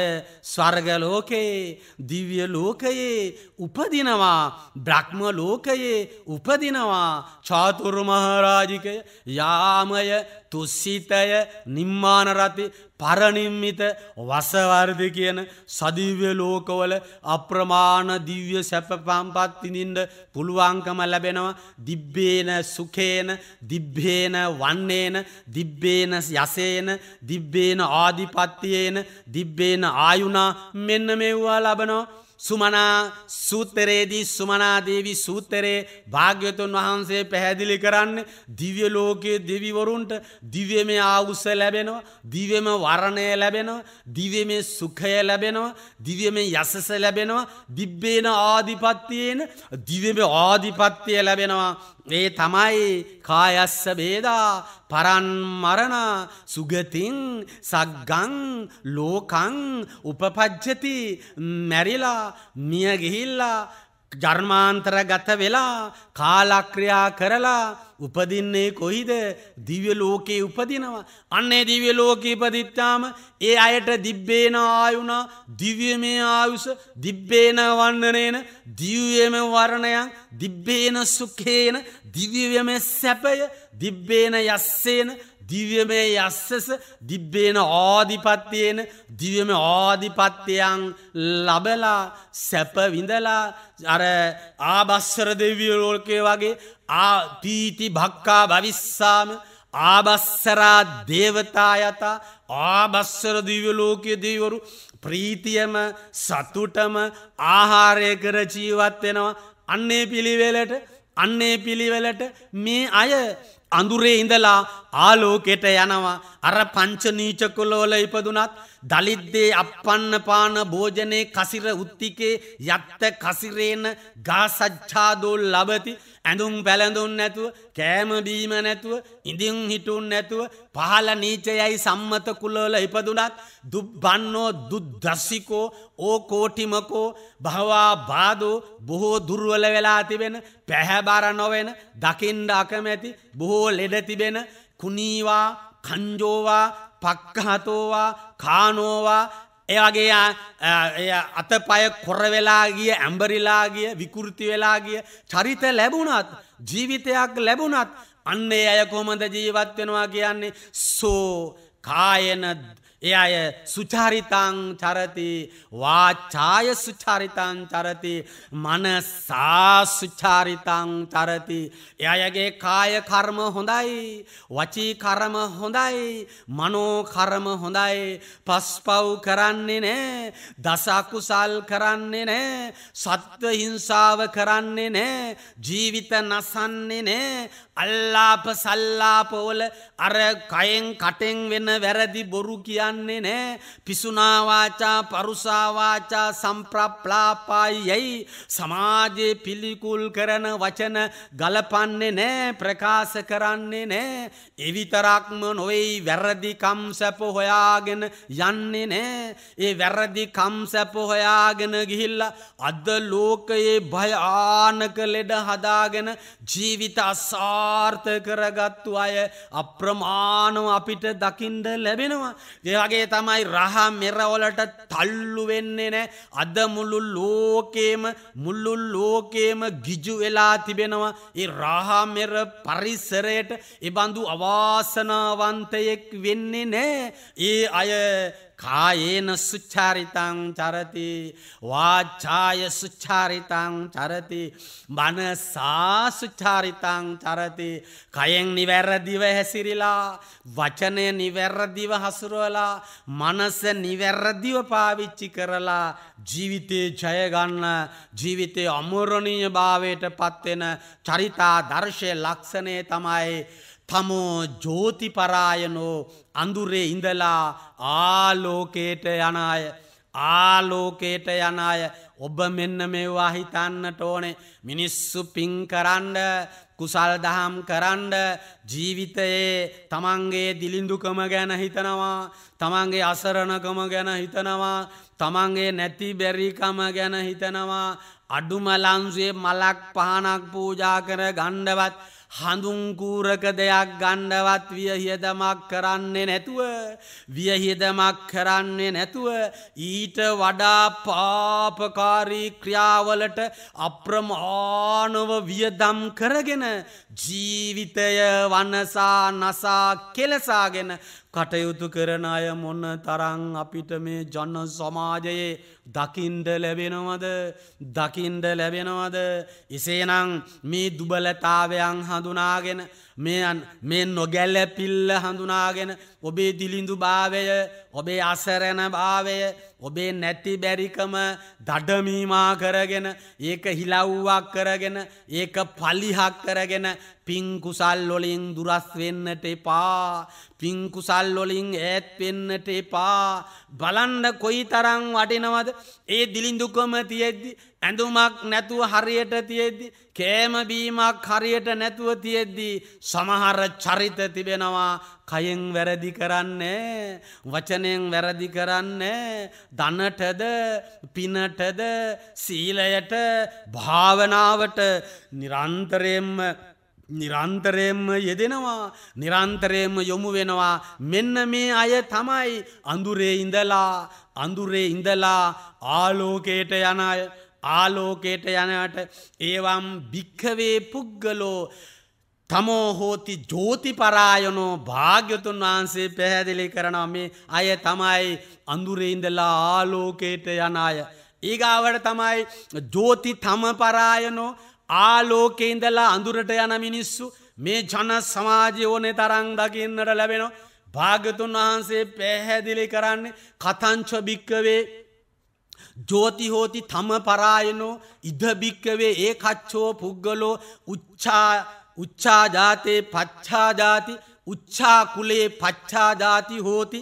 ස්වර්ගලෝකයේ දිව්‍ය ලෝකයේ උපදිනවා බ්‍රහ්ම ලෝකයේ උපදිනවා චාතුරුමහරාජිකය යාමය තුස්සිතය නිම්මානරති පරනිම්මිත වසවර්ධ කියන සදිව්‍ය ලෝකවල අප්‍රමාණ දිව්‍ය සැපපම්පත් විඳින්ට පුළුවන්කම ලැබෙනවා දිබ්බේන සුකේන දිබ්බේන වන්නේන දිබ්බේන යසේන දිබ්බේන ආධිපත්තියේන දිබ්බේන ආයුනා මෙන්න මෙව්වා ලබනවා සුමනා සූත්තරයේදී සුමනාදේවි සූත්තරයේ භාග්‍යතුන් වහන්සේ පැහැදිලි කරන්න දිව්‍ය ලෝකයේ දෙවිවරුන්ට දිව්‍යම ආවුස ලැබෙනවා දිව්‍යම වරණය ලැබෙනවා දිව්‍යම සුඛය ලැබෙනවා දිව්‍යම යසස ලැබෙනවා දිබ්බේන ආධිපත්තියෙන් දිව්‍යම ආධිපත්තිය ලැබෙනවා ඒ තමයි කායස්ස බේදා පරන්මරණ සුගතින් සග්ගං ලෝකං උපපජ්ජති මැරිලා මියගිහිල්ලා ජර්මාන්තර ගත වෙලා කාලක්‍රියා කරලා උපදින්නේ කොහිද දිව්‍ය ලෝකයේ උපදිනවා. අන්නේ දිව්‍ය ලෝකයේ ඉපදිත්තාම ඒ අයට දිබ්බේන ආයුනා දිව්‍යමය ආයුෂ දිබ්බේන වන්නනේන දිව්‍යම වරණයන් දිබ්බේන සුඛේන දිව්‍යමය සැපය දිබ්බේන යස්සේන දිව්‍යමය යස්සස දිබ්බේන ආධිපත්තියෙන දිවම ආධිපත්්‍යයන් ලබලා සැපවිඳලා අර ආබස්සර දෙවියලෝල්කය වගේ ආපීති භක්කා භවිස්සාම ආබස්සරා දේවතායතා ආබස්සර දිවලෝකය දීවරු ප්‍රීතියම සතුටම ආහාරය කර ජීවත්වෙනවා අන්නේ පිළිවෙලට අන්නේ පිළිවෙලට මේ අය අඳුරේ ඉඳලා ආලෝකෙට යනවා අර පංච නීචකුලෝල ඉපදුනත් දලිද්දේ අපපන්න පාන භෝජනයේ කසිර උත්තිකේ යත්ත කසිරේන ගාසච්ඡාදෝල් ලබති ඇඳුම් පැළඳුන් නැතුව කෑමබීම නැතුව ඉඳින් හිටුන් නැතුව පහල නීචයයි සම්මත කුලවල ඉපදුනත් දුබ්බන්නෝ දුද්දස්සිකෝ ඕ කෝටිමකෝ භවා බාදෝ බොහෝ දුර්වල වෙලා තිබෙන පැහැබර නොවෙන දකිින්ඩ අකමැති බොහෝ ලෙඩතිබෙන කුණීවා කංජෝවා පක්කහතෝවා කානෝවා ඒවගේ අත පය කොරවෙලාගිය ඇම්බරිලාගිය විකෘති වෙලාගිය චරිත ලැබුණත් ජීවිතයක් ලැබුණත් අන්නේ අය කොමද ජීවත් වෙනවා කියන්නේ සෝ කායනද. ඒ අය සුචරිතං චරති වාචාය සුචරිතං චරති මනසා සුචරිතං චරති එ අයගේ කාය කර්ම හොඳයි වචී කරම හොඳයි මනෝ කරම හොඳයි පස්පව් කරන්නේ නෑ දසකුසල් කරන්නේ නෑ සත්ව හිංසාව කරන්නේ නෑ ජීවිත නසන්නේ නෑ අල්ලාප සල්ලාපෝල අර කයෙන් කටෙන් වෙන වැරදි බොරු කියන්න යන්නේ නෑ පිසුනාවාචා පරුසාවාචා සම්ප්‍රප්ලාපායි යැයි සමාජයේ පිළිකුල් කරන වචන ගලපන්නේ නෑ ප්‍රකාශ කරන්නේ නෑ එවිතරක්ම නොවෙයි වැරදිකම් සැප හොයාගෙන යන්නේ නෑ ඒ වැරදිකම් සැප හොයාගෙන ගිහිල්ල අද ලෝකයේ භයානක ලෙඩ හදාගෙන ජීවිත අසාර්ථ කරගත්තු අය අප්‍රමාණව අපිට දකිින්ඩ ලැබෙනවා. ඒ මේ වගේ තමයි රහ මෙරවලට තල්ලු වෙන්නේ නෑ අද මුළු ලෝකේම මුළු ලෝකේම ගිජු වෙලා තිබෙනවා ඒ රහ මෙර පරිසරයට ඒ බඳු අවාසනාවන්තයෙක් වෙන්නේ නෑ ඒ අය කායේන සුච්චාරිතං චරති වාච්චාය සුච්චාරිතං චරති මනසා සුච්චාරිතං චරති කයෙන් නිවැරදිව හැසිරිලා වචනය නිවැරදිව හසුරුවලා මනස නිවැරදිව පාවිච්චි කරලා ජීවිතයේ ජයගන්න ජීවිතය අමුරණීය භාවයට පත්වෙන චරිතා දර්ශය ලක්ෂණය තමයි තමෝ ජෝතිපරායනෝ අඳුරේ ඉඳලා ආලෝකයට යන අය ආලෝකයට යන අය ඔබ මෙන්න මෙවා හිතන්නට ඕනේ මිනිස්සු පින් කරන්න කුසල් දහම් කරන්න ජීවිතයේ තමන්ගේ දිලිඳුකම ගැන හිතනවා තමන්ගේ අසරණකම ගැන හිතනවා තමන්ගේ නැති බැරිකම ගැන හිතනවා අඩුම ලංසේ මලක් පහනක් පූජා කර ගණ්ඩවත් හඳුංකූරක දෙයක් ගණ්ඩවත් වියහියදමක් කරන්නේ නැතුව වියහිදමක් කරන්නේ නැතුව ඊට වඩා පාපකාරී ක්‍රියාවලට අප්‍රමානව වියදම් කරගෙන ජීවිතය වනසා නසා කෙලසාගෙන කටයුතු කරන අය මොන්න තරං අපිට මේ ජන්න සමාජයේ දකිින්ඩ ලැබෙනවද දකිින්ඩ ලැබෙනවද එසේනං මේ දුබලතාවයන් හඳුනාගෙන මේන් මේ නොගැල්ලැපිල්ල හඳුනාගෙන ඔබේ දිලිඳු භාවය ඔබේ අසරැණ භාවය ඔබේ නැති බැරිකම දඩමීමා කරගෙන ඒක හිලව්වක් කරගෙන ඒක පලිහක් කරගෙන පින්කුසල් ලොලින් දුරස් වෙන්නට එපා පින්කුසල් ලොලින් ඈත් වෙන්නට එපා බලන්න කොයි තරං වටිනවද ඒ දිලිඳුකම තියෙද්දි ඇඳුමක් නැතුව හරියට තියෙද්දි කෑමබීමක් හරියට නැතුව තියෙද්දී සමහර චරිත තිබෙනවා කයෙන් වැරදි කරන්නේ වචනයෙන් වැරදි කරන්නේ දනටද පිනටද සීලයට භාවනාවට නිරන්තරයෙන්ම නිරන්තරයෙන්ම යෙදෙනවා නිරන්තරයෙන්ම යොමු වෙනවා මෙන්න මේ අය තමයි අඳුරේ ඉඳලා අඳුරේ ඉඳලා ආලෝකයට යන අය ආලෝකයට යනට ඒවම් භික්කවේ පුද්ගලෝ තමෝ හෝති ජෝතිපරායනෝ භාග්‍යතුන් වහන්සේ පැහැදිලි කරනවා මේ අය තමයි අඳුරෙඉඳලා ආලෝකයට යන අය. ඒගාවට තමයි ජෝති තමපරායනෝ ආලෝකෙඉඳලා අඳුරට යන මිනිස්සු මේ ජන සමාජය ඕනෙ තරං දකින්නට ලැබෙනවා. භාගතුන් වහන්සේ පැහැදිලි කරන්නේ කතංච භික්කවේ ජෝතිහෝති තම පරායනෝ ඉදභික්කවේ ඒ කච්චෝ පුද්ගලෝ උච්චා උච්චාජාතයේ පච්චාජාති උච්චා කුලේ පච්චාජාති හෝති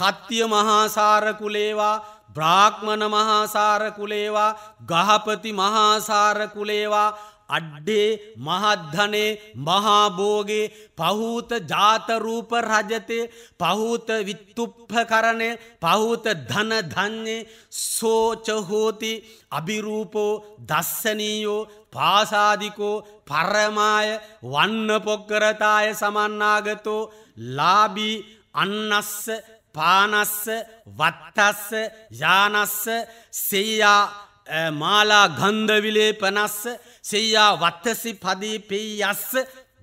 කත්තිය මහාසාර කුලේවා බ්‍රාක්්මණ මහාසාර කුලේවා ගහපති මහාසාර කුලේවා අඩ්ඩේ මහද්ධනේ මහාභෝගේ පහූත ජාතරූප රජතේ පහූත විත්තුප්පකරණය පහූත ධනධන්නේ සෝචහෝති අභිරූපෝ දස්සනීයෝ පාසාදිකෝ පරමාය වන්න පොක්කරතාය සමන්නාගතෝ ලාබී අන්නස්ස පානස්ස වත්තස්ස යානස්ස සෙයා මාලා ගන්ධවිලේ පනස්ස සෙයා වත්තසි පදී පෙයි යස්ස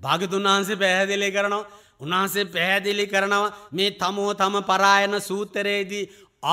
භගතුන් වහන්සේ පැහැදිලි කරනවා. උන්වහන්සේ පැහැදිලි කරනවා මේ තමෝ තම පරායන සූතරයේදී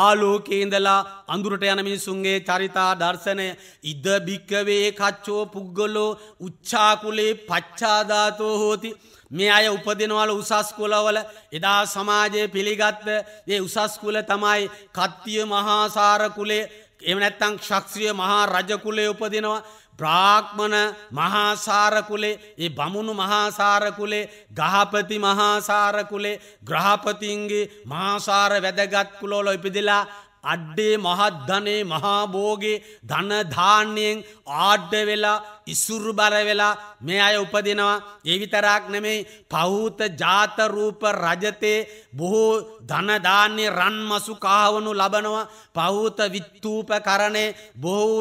ආලෝකේන්දලා අඳුරට යන මිනිසුන්ගේ චරිතා දර්ශනය ඉද භික්කවේ කච්චෝ පුද්ගලෝ උච්චාකුලේ පච්චාදාතෝ හෝති මේ අය උපදිනවල උසස්කුලවල එදා සමාජය පිළිගත්ත ඒ උසස්කුල තමයි කත්තිය මහාසාරකුලේ එමනැත්තං ශක්ෂ්‍රිය මහා රජකුලේ උපදිනවා ප්‍රාක්්මන මහාසාරකුලේ ඒ බමුණු මහාසාරකුලේ ගහපති මහාසාරකුලේ ග්‍රහපතින්ගේ මාසාර වැදගත්කුලෝල ඉපදිලා අඩ්ඩේ මහත්ධනේ මහාභෝගේ ධනධාන්‍යයෙන් ආඩ්ඩ වෙලා ඉසුරු බර වෙලා මේ අය උපදිනවා ඒවිතරක් නෙමෙයි පහූත ජාතරූප රජතේ බොහෝ ධනධාන්‍ය රන්මසු කාවනු ලබනවා පහූත විත්තූප කරණේ බොහෝ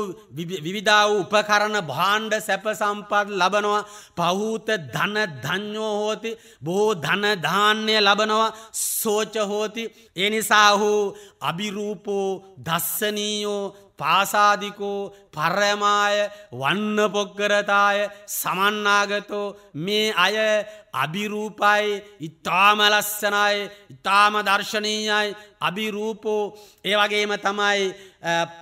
විවිධා වූ උපකරණ භාණ්ඩ සැප සම්පත් ලබනවා පහූත ධන ධඥෝ හෝති බොහෝ ධනධාන්‍ය ලබනවා සෝච හෝති එනිසාහු අභිරූපෝ දස්සනීයෝ පාසාදිකෝ පරමාය වන්න පොක්කරතාය සමන්නාගතෝ මේ අය අභිරූපයි ඉතාමලස්සනයි ඉතාම දර්ශනීයයි අභිරූපෝ ඒවගේම තමයි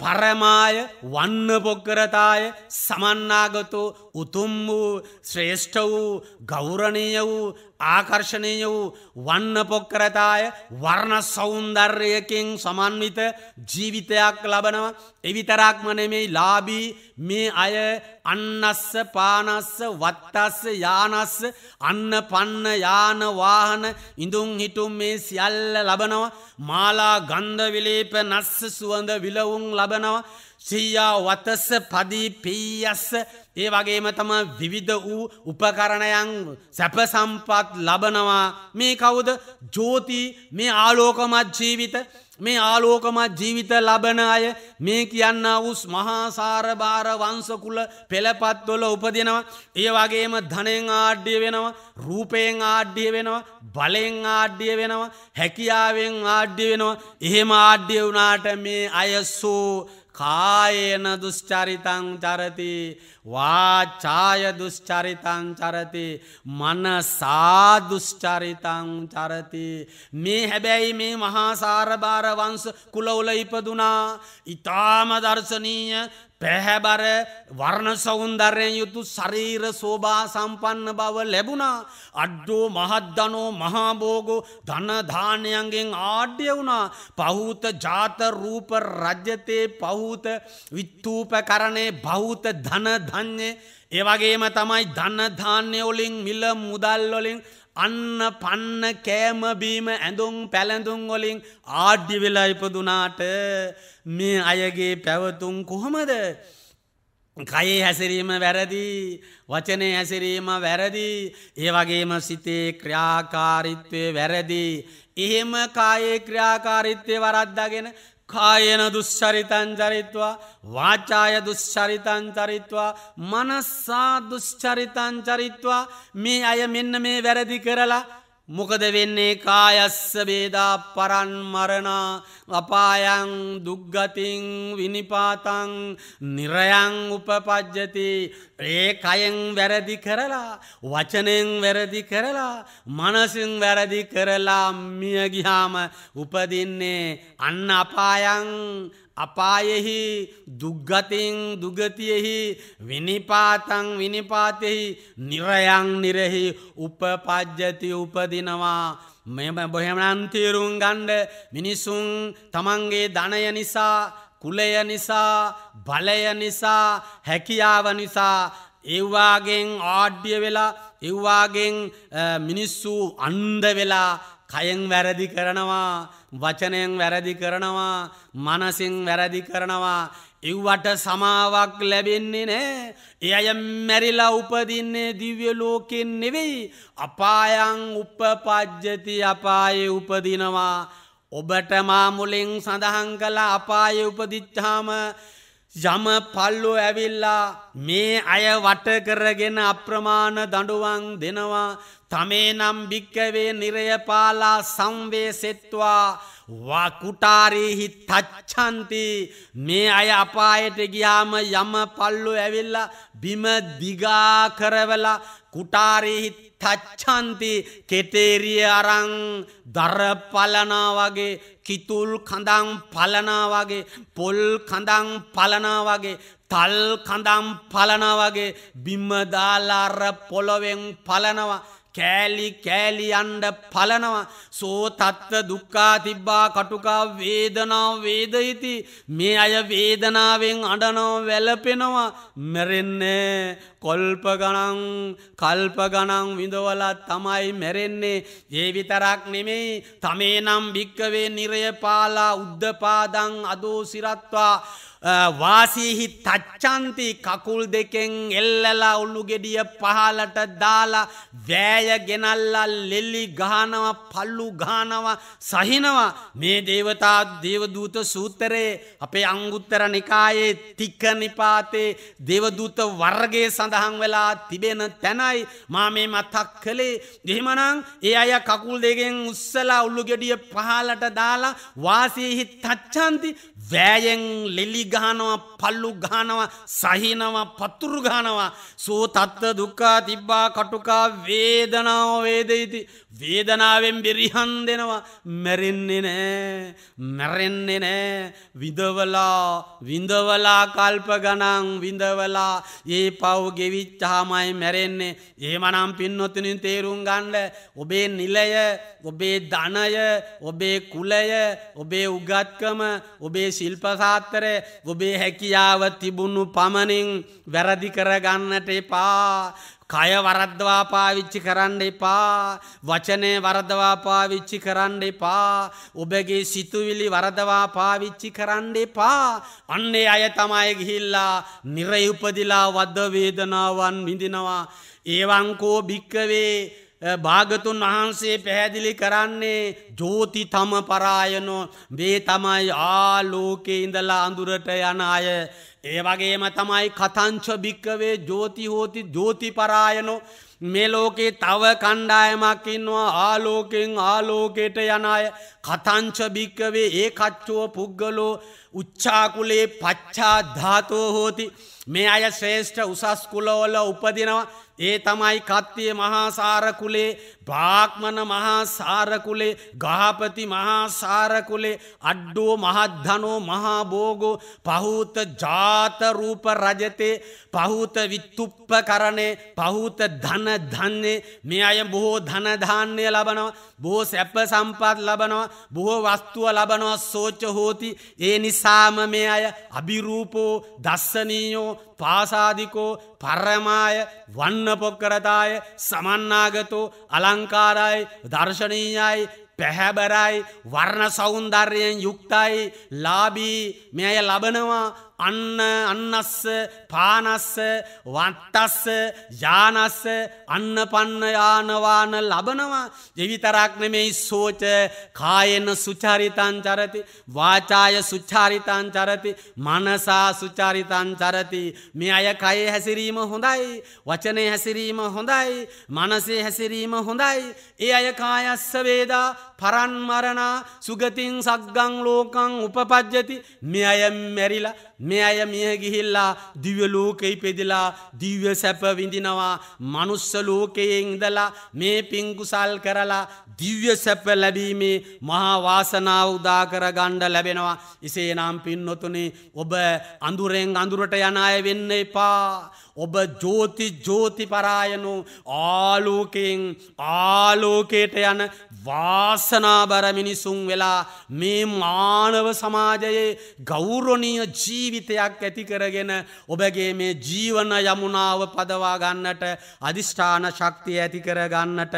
පරමාය වන්න පොක්කරතාය සමන්නාගතෝ උතුම් වූ ශ්‍රේෂ්ඨ වූ ගෞරණීය වූ ආකර්ශණය වූ වන්න පොක්කරතාය වර්ණ සෞන්දර්යකින් සමන්විත ජීවිතයක් ලබනවා එවිතරක්ම නෙමෙයි ලාබ සලාබී මේ අය අන්නස්ස පානස්ස වත්තස්ස යානස්ස අන්න පන්න යාන වාහන ඉඳුම් හිටුම් මේ සියල්ල ලබනවා මාලා ගන්ධ විලේප නස්ස සුවඳ විලවුන් ලබනවා සීයා වතස්ස පදී පීයස්ස ඒ වගේම තම විවිධ වූ උපකරණයන් සැපසම්පත් ලබනවා මේ කවුද ජෝති මේ ආලෝකමත් ජීවිත මේ ආලෝකමත් ජීවිත ලබන අය මේ කියන්න වුස් මහාසාරභාර වංසකුල පෙළපත්වොල උපදිනවා. ඒ වගේම ධනෙන් ආඩ්ඩිය වෙනවා රූපයෙන් ආඩ්ඩිය වෙනවා බලෙන් ආඩ්ඩිය වෙනවා හැකියාවෙන් ආඩ්ඩිය වෙනවා එහෙම ආඩ්ඩිය වුණාට මේ අයස්සෝ කායන දුෂ්චරිතං චරති වාචාය දුෂ්චරිතං චරති මන සාදුෂ්චරිතං චරති මේ හැබැයි මේ මහාසාරභාර වංස කුලවුල ඉපදුනා ඉතාම දර්ශනීය පැහැබර වර්ණ සෞන්දර්යෙන් යුතු ශරීර සෝභා සම්පන්න බව ලැබුණා අඩ්ඩෝ මහද්දනෝ මහාබෝගෝ ධනධානයන්ගෙන් ආඩ්‍ය වුණා පහූත ජාත රූප රජ්‍යතේ පහූත විත්තූප කරණේ භෞත ධනධ ධන්‍ය ඒවගේම තමයි ධන්නධාන්‍යවලින් මිල මුදල්වලින් අන්න පන්න කෑමබීම ඇඳුම් පැළඳුම් වලින් ආඩ්‍යවෙලා ඉපදුනාට මේ අයගේ පැවතුම් කොහොමද. කයේ හැසිරීම වැරදි වචනය හැසිරීම වැරදි ඒවගේම සිතේ ක්‍රියාකාරිත්වය වැරදි. එහෙම කායේ ක්‍රියාකාරිත්වය වරද්දාගෙන කායන දුෂ්චරිතන් චරිත්වා වාචාය දුෂ්චරිතන් චරිත්වා මනස්සා දුෂ්චරිතන් චරිත්වා මේ අය මෙන්න මේ වැරදි කරලා මොකද වෙන්නේ කායස්ස වේදා පරන්මරණා අපායං දුග්ගතින් විනිපාතං නිරයං උපපජ්ජති ඒ කයෙන් වැරදි කරලා වචනෙන් වැරදි කරලා මනසින් වැරදි කරලා මියගිහාම උපදින්නේ අන්න අපායං අපායෙහි දුග්ගතින් දුගතියෙහි විනිපාතං විනිපාතෙහි නිරයං නිරෙහි උපපජ්ජති උපදිනවා මෙම බොහෙමනන්තේරුම් ගණ්ඩ මිනිසුන් තමන්ගේ ධනය නිසා කුලය නිසා බලය නිසා හැකියාව නිසා ඒවාගෙන් ආඩ්‍ය වෙලා ඒවාගෙන් මිනිස්සු අන්ද වෙලා කයෙන් වැරදි කරනවා වචනයෙන් වැරදි කරනවා මනසින් වැරදි කරනවා ඉව්වට සමාවක් ලැබෙන්නේ නෑ එ අය මැරිලා උපදින්නේ දිව්‍ය ලෝකෙන් නෙවෙයි අපායන් උපපජ්ජති අපායේ උපදිනවා ඔබට මාමුලෙන් සඳහන් කළ අපාය උපදිච්චාම යම පල්ලෝ ඇවිල්ලා මේ අය වටකරගෙන අප්‍රමාණ දඩුවන් දෙනවා තමේ නම් භික්කවේ නිරය පාලා සංවේ සෙත්වා වකුටාරීහි තච්චන්ති මේ අය අපායට ගියාම යම පල්ලු ඇවිල්ල බිම දිගා කරවලා කුටාරීහි තච්චන්ති කෙටේරිය අරං දරපලනා වගේ කිතුල් කඳං පලනා වගේ පොල් කඳං පලනා වගේ තල් කඳම් පලන වගේ බිම්මදාලාර පොළොවෙන් පලනවා කෑලි කෑලි අන්ඩ පලනවා සෝ තත්ව දුක්කා තිබ්බා කටුකා වේදනාව වේදයිති මේ අය වේදනාවෙන් අඩනෝ වැලපෙනවා මැරෙන්නේ කොල්ප ගනං කල්ප ගනං විඳවලත් තමයි මැරෙන්නේ ඒ විතරක් නෙමෙයි තමේ නම් භික්කවේ නිරය පාලා උද්ධපාදං අදෝ සිරත්වා වාසීහි තච්චන්ති කකුල් දෙකෙන් එල්ලලා උල්ලු ගෙඩිය පහලට දාලා වෑය ගෙනල්ලා ලෙල්ලි ගානව පල්ලු ගානව සහිනවා මේ දේවතා දේවදූත සූතරයේ අපේ අංගුත්තර නිකායේ තික්ක නිපාතේ දේවදූත වර්ගේ සඳහන් වෙලා තිබෙන තැනයි මා මේ මතක් කළේ දෙහෙමනං ඒ අය කකුල් දෙකෙන් උස්සලා උල්ලු ගෙඩිය පහලට දාලා වාසීහි තච්චන්ති වෑයෙන් ලෙල්ලි ගහනවා පල්ලු ගානවා සහිනවා පතුරු ගානවා සෝ තත්ත දුක්කා තිබ්බා කටුකා වේදනාව වේදයිති වේදනාවෙන් බෙරිහන් දෙනවා මැරෙන්නේ නෑ මැරෙන්නේ නෑ විඳවලා විඳවලා කල්ප ගනන් විඳවලා ඒ පව් ගෙවිච්චාමයි මැරෙන්නේ ඒමනම් පින්නොතිනින් තේරුම් ගණ්ඩ ඔබේ නිලය ඔබේ ධනය ඔබේ කුලය ඔබේ උගත්කම ඔබේ ශිල්පසාත්තරය ඔබේ හැකියාව තිබුණු පමණින් වැරදි කරගන්නට එපා කය වරද්දවා පාවිච්චි කරන්න එපා වචනය වරදවා පාවිච්චි කරන්න එපා ඔබගේ සිතුවිලි වරදවා පාවිච්චි කරන්න එපා අන්නේ අය තමයි ගිහිල්ලා නිරය උපදිලා වද්දවේදනාවන් විඳිනවා ඒවංකෝ භික්කවේ භාගතුන් වහන්සේ පැහැදිලි කරන්නේ ජෝති තම පරායනෝ මේ තමයි ආලෝකේ ඉඳලා අඳුරට යන අය ඒ වගේම තමයි කතංච භික්කවේ ජෝති හෝති ජෝතිපරායනෝ මේ ලෝකේ තව කණ්ඩායමක් ඉන්නවා ආලෝකෙන් ආලෝකයට යන අය කතංච භික්කවේ ඒ කච්චෝ පුද්ගලෝ උච්චාකුලේ පච්චා ධාතෝ හෝති මේ අය ශ්‍රේෂ්ඨ උසස් කුලවල උපදිනවා ඒ තමයි කත්තිය මහාසාරකුලේ භාක්මන මහාසාරකුලේ ගහපති මහාසාරකුලේ අඩ්ඩෝ මහද්ධනෝ මහාබෝගෝ පහූත ජාතරූප රජතේ පහූත විත්තුප්ප කරණේ පහූත ධන ධන්නේ මේ අය බොහෝ ධනධාන්‍යය ලබනවා බොහෝ සැප සම්පත් ලබනවා බොහෝ වස්තුව ලබනවා සෝච හෝති ඒ නිසාම මේ අය අභිරූපෝ දස්සනීයෝ පාසාදිකෝ පර්රමාය වන්නපොක්කරතාය සමන්නාගතෝ අලංකාරයි දර්ශනීයයි පැහැබරයි වර්ණ සෞන්දර්යෙන් යුක්තයි ලාබී මෙය ලබනවා අන්න අන්නස්ස පානස්ස වට්ටස්ස ජානස්ස අන්න පන්න යානවාන ලබනවා දෙවිතරක්නමෙයි සෝච කායෙන්න සුචරිතන් චරති වාචාය සුච්චාරිතන් චරති මනසා සුචරිතන් චරති මේ අය කයේ හැසිරීම හොඳයි වචනය හැසිරීම හොඳයි මනසේ හැසිරීම හොඳයි ඒ අය කායස්ස වේදා පරන්මරණා සුගතින් සක්ගං ලෝකං උපපජ්ජති මෙ අයම් මැරිලා මේ අය මිය ගිහිල්ලා දිව්‍ය ලෝකෙ ඉපදිලා දිව්‍ය සැප විඳිනවා මනුස්ස ලෝකයේ ඉඳලා මේ පින් කුසල් කරලා දිව්‍ය සැප ලැබීමේ මහා වාසනාව උදා කර ගන්න ලැබෙනවා. එසේනම් පින්නතුනේ ඔබ අඳුරෙන් අඳුරට යන අය වෙන්න එපා. ඔබ ජෝති ජෝතිපරායනු ආලෝකයෙන් ආලෝකයට යන වාසනාබර මිනිසුන් වෙලා මේ මානව සමාජයේ ගෞරණීය ජීවිතයක් ඇති කරගෙන ඔබගේ මේ ජීවන යමුණාව පදවා ගන්නට අධිෂ්ඨාන ශක්තිය ඇති කරගන්නට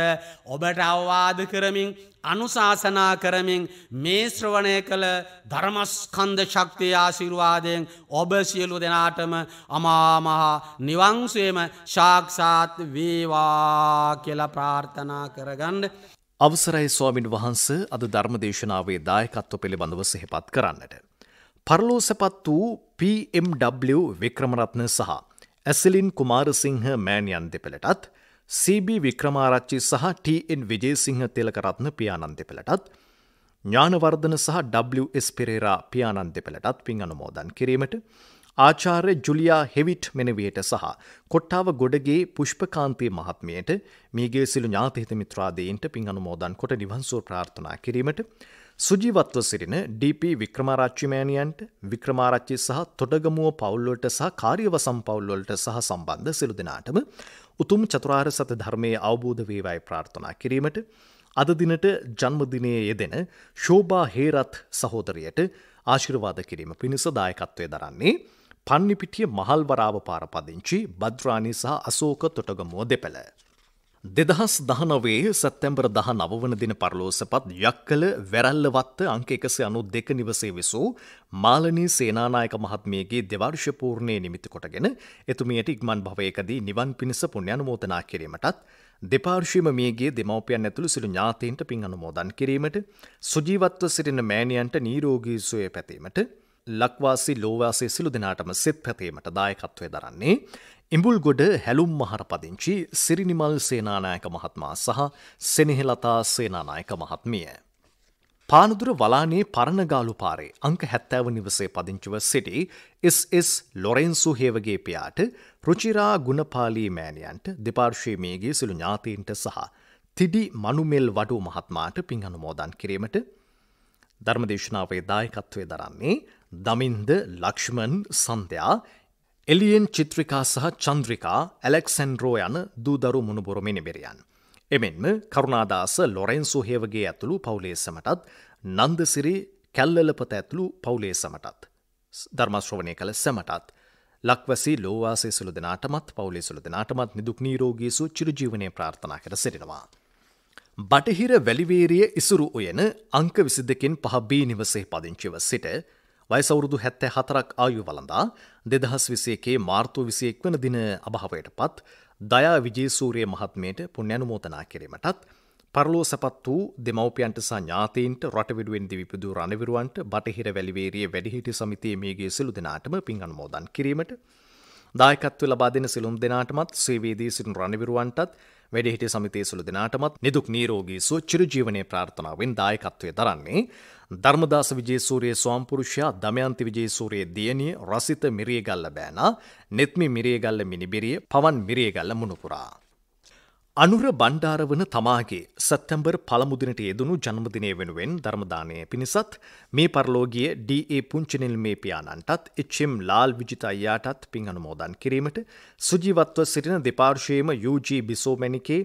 ඔබට අවවාද කරමින් අනුශාසනා කරමින් මේ ශ්‍රවණය කළ ධර්මස්කන්ධ ශක්තිය ආශිර්වාදයෙන් ඔබ සියලු දෙනාටම අමාමහා නිවංසේම ශාක්ෂාත් වේවා කියලා ප්‍රාර්ථනා කරගන්න. අවසරයි ස්වාමින් වහන්ස අද ධර්මදේශනාවේ දායකත්ව පිළිබඳව සෙහෙපත් කරන්නට. පරලෝසපත් වූ PMW වික්‍රමරත්න සහ ඇසලින් කුමාරසිංහ මෑණියන් දෙපළටත් CB වික්‍රමාරච්චි සහ TN විජේසිංහ තෙලකරත්න පියාණන් දෙපළටත් ඥානවර්ධන සහ WS පෙරේරා පියාණන් දෙපළටත් පින් අනුමෝදන් කිරීමට ආචාර්ය ජුලියා හෙවිට් මෙනවියට සහ කොට්ටාව ගොඩගේ පුෂ්පකාන්තී මහත්මියට මේගේ සිළු ඥාතිහිත මිත්‍රාදීන්ට පින් අනුමෝදන් කොට නිවන්සෝ ප්‍රාර්ථනා කිරීමට සුජීවත්ව සිටින DP වික්‍රමාරච්චිමෑණියන්ට වික්‍රමාරච්චි සහ තොටගමුව පවුල්වලට සහ කාර්යව සම්පවුල්වලට සහ සම්බන්ධ සිළු දෙනාටම උතුම් චතුරාර් සත ධර්මය අවබෝධ වේවායි ප්‍රාර්ථනා කිරීමට අද දිනට ජන්මදිනයේ යෙදෙන ශෝභා හේරත් සහෝදරයට ආශිර්වාද කිරීම පිණිස දායකත්වය දරන්නේ පන්නිපිටිය මහල්වරාව පාරපදිංචි බද්‍රාණි සහ අසෝක තොටගමුව දෙපළ. දෙදහස් දහනවේ සැත්තැම්බර දහ නවවන දින පරලෝසපත් යක්කල වැරල්ලවත්ත අංක එකසි අනු දෙක නිවසේ වෙසූ මාලනී සේනානායක මහත්මියගේ දෙවර්ශපූර්ණය නිමිති කොටගෙන එතුමියට ඉක්මන් භවයකදී නිවන් පිණිස පුුණ්‍යනුමෝතනා කිරීමටත් දෙපාර්ශීම මේගේ දෙමවපියන් ඇතුළු සිරු ඥාතීන්ට පින් අනුමෝදන් කිරීමට සුජීවත්ව සිරින මෑණියන්ට නීරෝගී සුවය පැතීමට ලක්වාසි ලෝවාසේ සිලු දෙනාටම සෙත් පැතීමට දායකත්වය දරන්නේ ඉඹුල්ගොඩ හැලුම් මහර පදිංචි සිරිනිමල් සේනානායක මහත්මා සහ සෙනෙහෙලතා සේනානායක මහත්මිය. පානදුර වලානේ පරණගාලු පාරේ අංක හැත්තෑව නිවසේ පදිංචිව සිටි SS ලොරෙන්සු හේවගේ පියාට රුචිරා ගුණපාලී මෑණියන්ට දෙපාර්ශයමේගේ සිළු ඥාතීන්ට සහ තිඩි මනුමෙල් වඩු මහත්මාට පින් අනුමෝදන් කිරීමට ධර්මදේශනාවේ දායකත්වය දරන්නේ දමින්ද ලක්ෂ්මන් සන්ධයා එලියෙන් චිත්‍රිකා සහ චන්ද්‍රිකා ඇලෙක්සැන්ඩ්‍රෝ යන දූදරු මුණුබොරු මිනිබිරියන්. එමෙන්ම කරුණාදාස ලොරෙන්සු හේවගේ ඇතුළු පවුලේසමටත් නන්දසිරි කැල්ලලපත ඇතුළු පවුලේසමටත්. ධර්මශ්‍රවණය කළ සැමටත්. ලක්වසි ලෝවාසේ සුළු දෙනාටමත් පවුලේ සුළු දෙනාටමත් නිදුක් නීරෝගී සු චිරජීවනය ප්‍රාර්ථනා කර සිටිනවා. බටහිර වැලිවේරිය ඉසුරු උයන අංක විසි දෙකින් පහබී නිවසේ පදිංචිව සිට වයිසවුරුදු හැත්තෑ හතරක් ආයු වලඳා දෙදහස් විසයකේ මාර්තු විසියෙක් වන දින අභාවයට පත් දයා විජේසූරය මහත්මයට පුුණ්‍යනුමෝතනා කිරීමටත් පරලෝ සැපත් වූ දෙමවපියන්ට සංඥාතීන්ට රටවිඩුවෙන් දිවිපුදු රණවිරුවන්ට බටහිර වැලිවේරිය වැඩිහිටි සමිතියේ මේගේ සිලු දෙනාටම පින්ගන් මෝදන් කිරීමට දායකත්ව ලබා දෙන සිලුම් දෙනාටමත් සේවේදී සිටු රණවිරුවන්ටත් වැඩිහිටිය සමිතිය සුළු දෙනාටමත් නිදුක් නීරෝගී සුව චිරජීවනයේ ප්‍රාර්ථනාවෙන් දායකත්වය දරන්නේ ධර්මදාස විජේසූරිය ස්වාම්පුරුෂයා දමයන්ති විජේසූරයේ දියණිය රසිත මිරියගල්ල බෑනා නෙත්මි මිරියගල්ල මිනිබිරිය පවන් මිරියගල්ල මුණුපුරා අනුර බණ්ඩාරවන තමාගේ සැත්තැම්බර් පළමුදිනට යෙදනු ජන්මදිනය වෙනුවෙන් ධර්මදානය පිණිසත් මේ පරලෝගිය ඩඒ පුංචිනිල් මේ පියානන්ටත් එච්චම් ලාල් විජිත අයියාටත් පින් අනුමෝදන් කිරීමට සුජීවත්ව සිටින දෙපාර්ශයම UG බිසෝමැනිකේ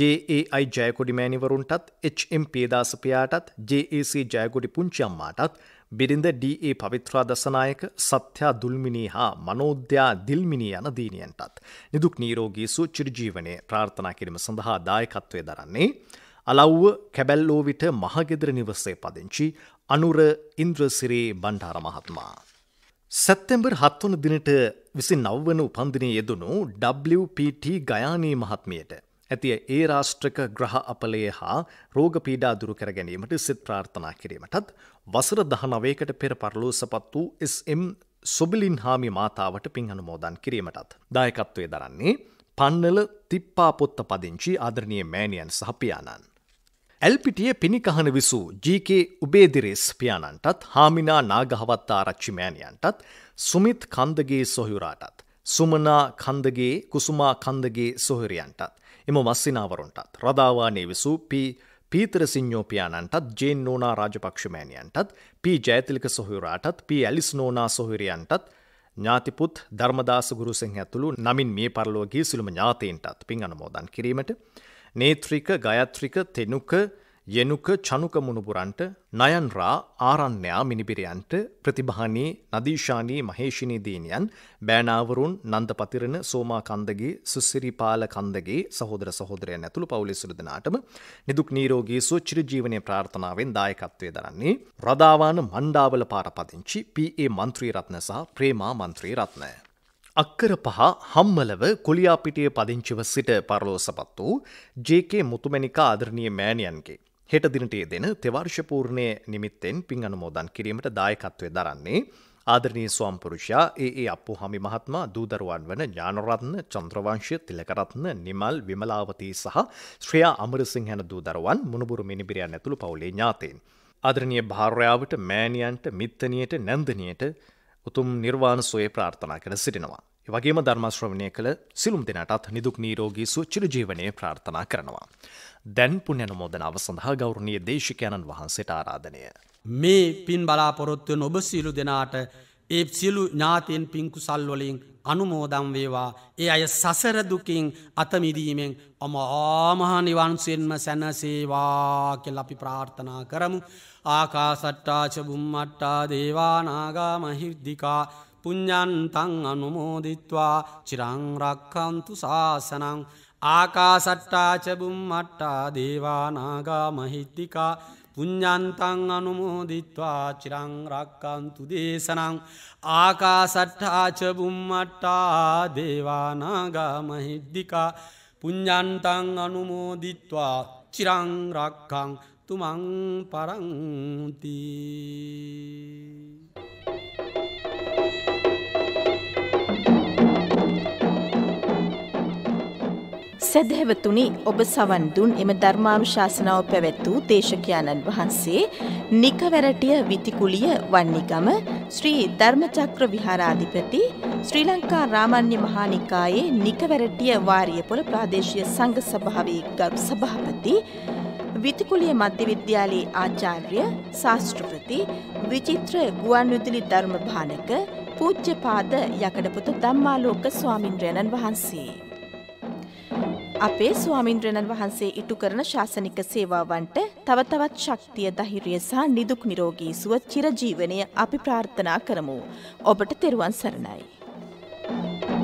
ජඒයි ජයකොඩි මෑනිවරුන්ටත් එම් පේදාසපයාටත් ජAC ජයකොඩි පුංචියම්මාටත් බිරිඳ ඩඒ පවිත්‍රා දසනායක සත්‍යා දුල්මිනී හා මනෝද්‍යා දිල්මිනී යන දීනියන්ටත් නිදුක් නීරෝගී සූ චිරජීවනය ප්‍රාර්ථනා කිරීම සඳහා දායකත්වය දරන්නේ. අලව්ව කැබැල්ලෝ විට මහගෙදර නිවසේ පදිංචි අනුර ඉන්ද්‍රසිරේ බණ්ඩාර මහත්මා. සැත්තැම්බර් හත්වන දිනට විසි නව්වන උපන්දිනය යෙදුණු WPT ගයානී මහත්මියයට ඇතිය ඒ රාෂ්ට්‍රක ග්‍රහ අපලයේ හා රෝග පීඩා දුරුකර ගැනීමට සිත් ප්‍රාර්ථනා කිරීමටත් වසර දහනවයකට පෙර පරලෝ සපත් වූ SM සොබිලින් හාමි මාතාවට පින් අනුමෝදන් කිරීමටත්. දායකත්වය දරන්නේ පන්නල තිප්පා පොත්ත පදිංචි ආදරණය මෑණියන් සහපියාණන්. ඇල්පිටිය පිණිකහන විසූ ජීකේ උබේදිරෙස් පියාණන්ටත් හාමිනා නාගහවත්තා රච්චිමෑණියන්ටත් සුමිත් කන්දගේ සොහයුරාටත්. සුමනා කන්දගේ කුසුමා කන්දගේ සොහරියන්ටත්. එම මස්සිනාවරුන්ටත් රදාවානේ විසූ පී පීතරසිං්ඥෝපියාණන්ටත් ජේන් නෝනා රාජපක්ෂමෑණයන්ටත් පී ජෑතිලික සොහුරාටත් පී ඇලිස් නෝනා සොහිරියන්ටත් ඥාතිපුත් ධර්මදාසගුරුසිංහ ඇතුළු නමින් මේ පරලෝගී සිළුම ඥාතීන්ටත් පින් අනමෝදන් කිරීමට නේත්‍රික ගයත්‍රික තෙනුක යෙනුක චනුක මුණුපුරන්ට නයන්රා ආරණ්‍යයා මිනිපිරයන්ට ප්‍රතිභානී නදීශානී මහේෂිනී දීනියන් බෑනාවරුන් නන්දපතිරණ සෝමා කන්දගේ සුස්සිරිපාල කන්දගේ සහෝදර සහෝදරය ඇතුළු පවුලි සුරදනාටම නිදුක් නීරෝගී සුච්චිරජීවනය ප්‍රාර්ථනාවෙන් දායකත්වය දරන්නේ රදාවාන මණ්ඩාවල පාරපදිංචි පඒ මන්ත්‍රී රත්න සහ ප්‍රේමා මන්ත්‍රී රත්නය. අක්කර පහ හම්මලව කොලියාපිටිය පදිංචිව සිට පරලෝසපත් වූ ජේකේ මුතුමැනිකා ආදරණය මෑණියන්ගේ හෙට දිනට යෙදෙන තෙවර්ෂපූර්ණය නිමිත්තෙන් පින් අනුමෝදන් කිරීමට දායකත්වය දරන්නේ ආදරණී ස්වම්පුරුෂයා ඒ ඒ අපපු හමි මහත්මා දූදරුවන් වන ඥානරත්න චන්ත්‍රවංශය තිලකරත්න නිමල් විමලාවතී සහ ශ්‍රියයා අමරසිං හැන දූදරුවන් මුණබුරු මිනිබිරියන් ඇතුළු පවුලේ ඥාතයෙන්. ආදරණය භාර්යාවට මෑනියන්ට මිත්තනයට නැන්දනයට උතුම් නිර්වාණ සොය ප්‍රාර්ථනා කර සිටිනවා. වගේම ධර්මශ්‍රවණය කළ සිලුම් දෙනටත් නිදුක් නීරෝගී සුච්චිර ජීවනය ප්‍රාර්ථනා කරනවා. දැන් පුුණ්‍යනමෝදනාව සඳහා ගෞරණය දේශකයණන් වහන්සේට ආරාධනය. මේ පින් බලාපොරොත්වයන් ඔබ සීලු දෙනාට ඒ සියලු ඥාතයෙන් පින්කුසල්වලින් අනුමෝදම් වේවා ඒ අය සසරදුකින් අතමිදීමෙන් අම ආමහානිවන්සෙන්ම සැනසේවා කෙල් අපි ප්‍රාර්ථනා කරමු ආකා සට්ටාචබුම්මට්ටා දේවානාගා මහිද්දිකා පුඤ්ඥන්තං අනුමෝදිත්වා චිරංරක්කන්තු ශාසනං ආකාසට්ටාචබුම් මට්ටා දේවානාගා මහිත්තිකා පුඤ්ඥන්තං අනුමෝදිත්වා චිරංරක්කන්තු දේශනං ආකාසට්ටාචබුම් මට්ටා දේවානාගා මහිද්දිකා පුඤ්ඥන්තං අනුමෝදිත්වා චිරංරක්කං තුමං පරංති සැදැහැවතුනි ඔබ සවන් දුන් එම ධර්මානුශාසනාව පැවැත්වූ දේශකයාණන් වහන්සේ නිකවැරටිය විතිකුලිය වන්නිගම ශ්‍රී ධර්මචක්‍ර විහාරාධිපති ශ්‍රී ලංකා රාමණ්‍ය මහානිකායේ නිකවැරටිය වාරියපොළ ප්‍රාදේශීය සංඝ සභාවේ ගරු සභාපති විතිකුලිය මධ්‍ය විද්‍යාලයේ ආචාර්ය ශාස්ත්‍රපති විචිත්‍ර ගුවන්විදුලි ධර්ම භානක පූජ්‍යපාද යකඩපුත ධම්මාලෝක ස්වාමින්ද්‍රයණන් වහන්සේ අපේ ස්වාමින්ද්‍රණන් වහන්සේ ඉටු කරන ශාසනික සේවාවන්ට තව තවත් ශක්තිය ධෛර්යය සහ නිදුක් නිරෝගී සුව චිරජීවනය අපි ප්‍රාර්ථනා කරමු. ඔබට තෙරුවන් සරණයි. Thank you.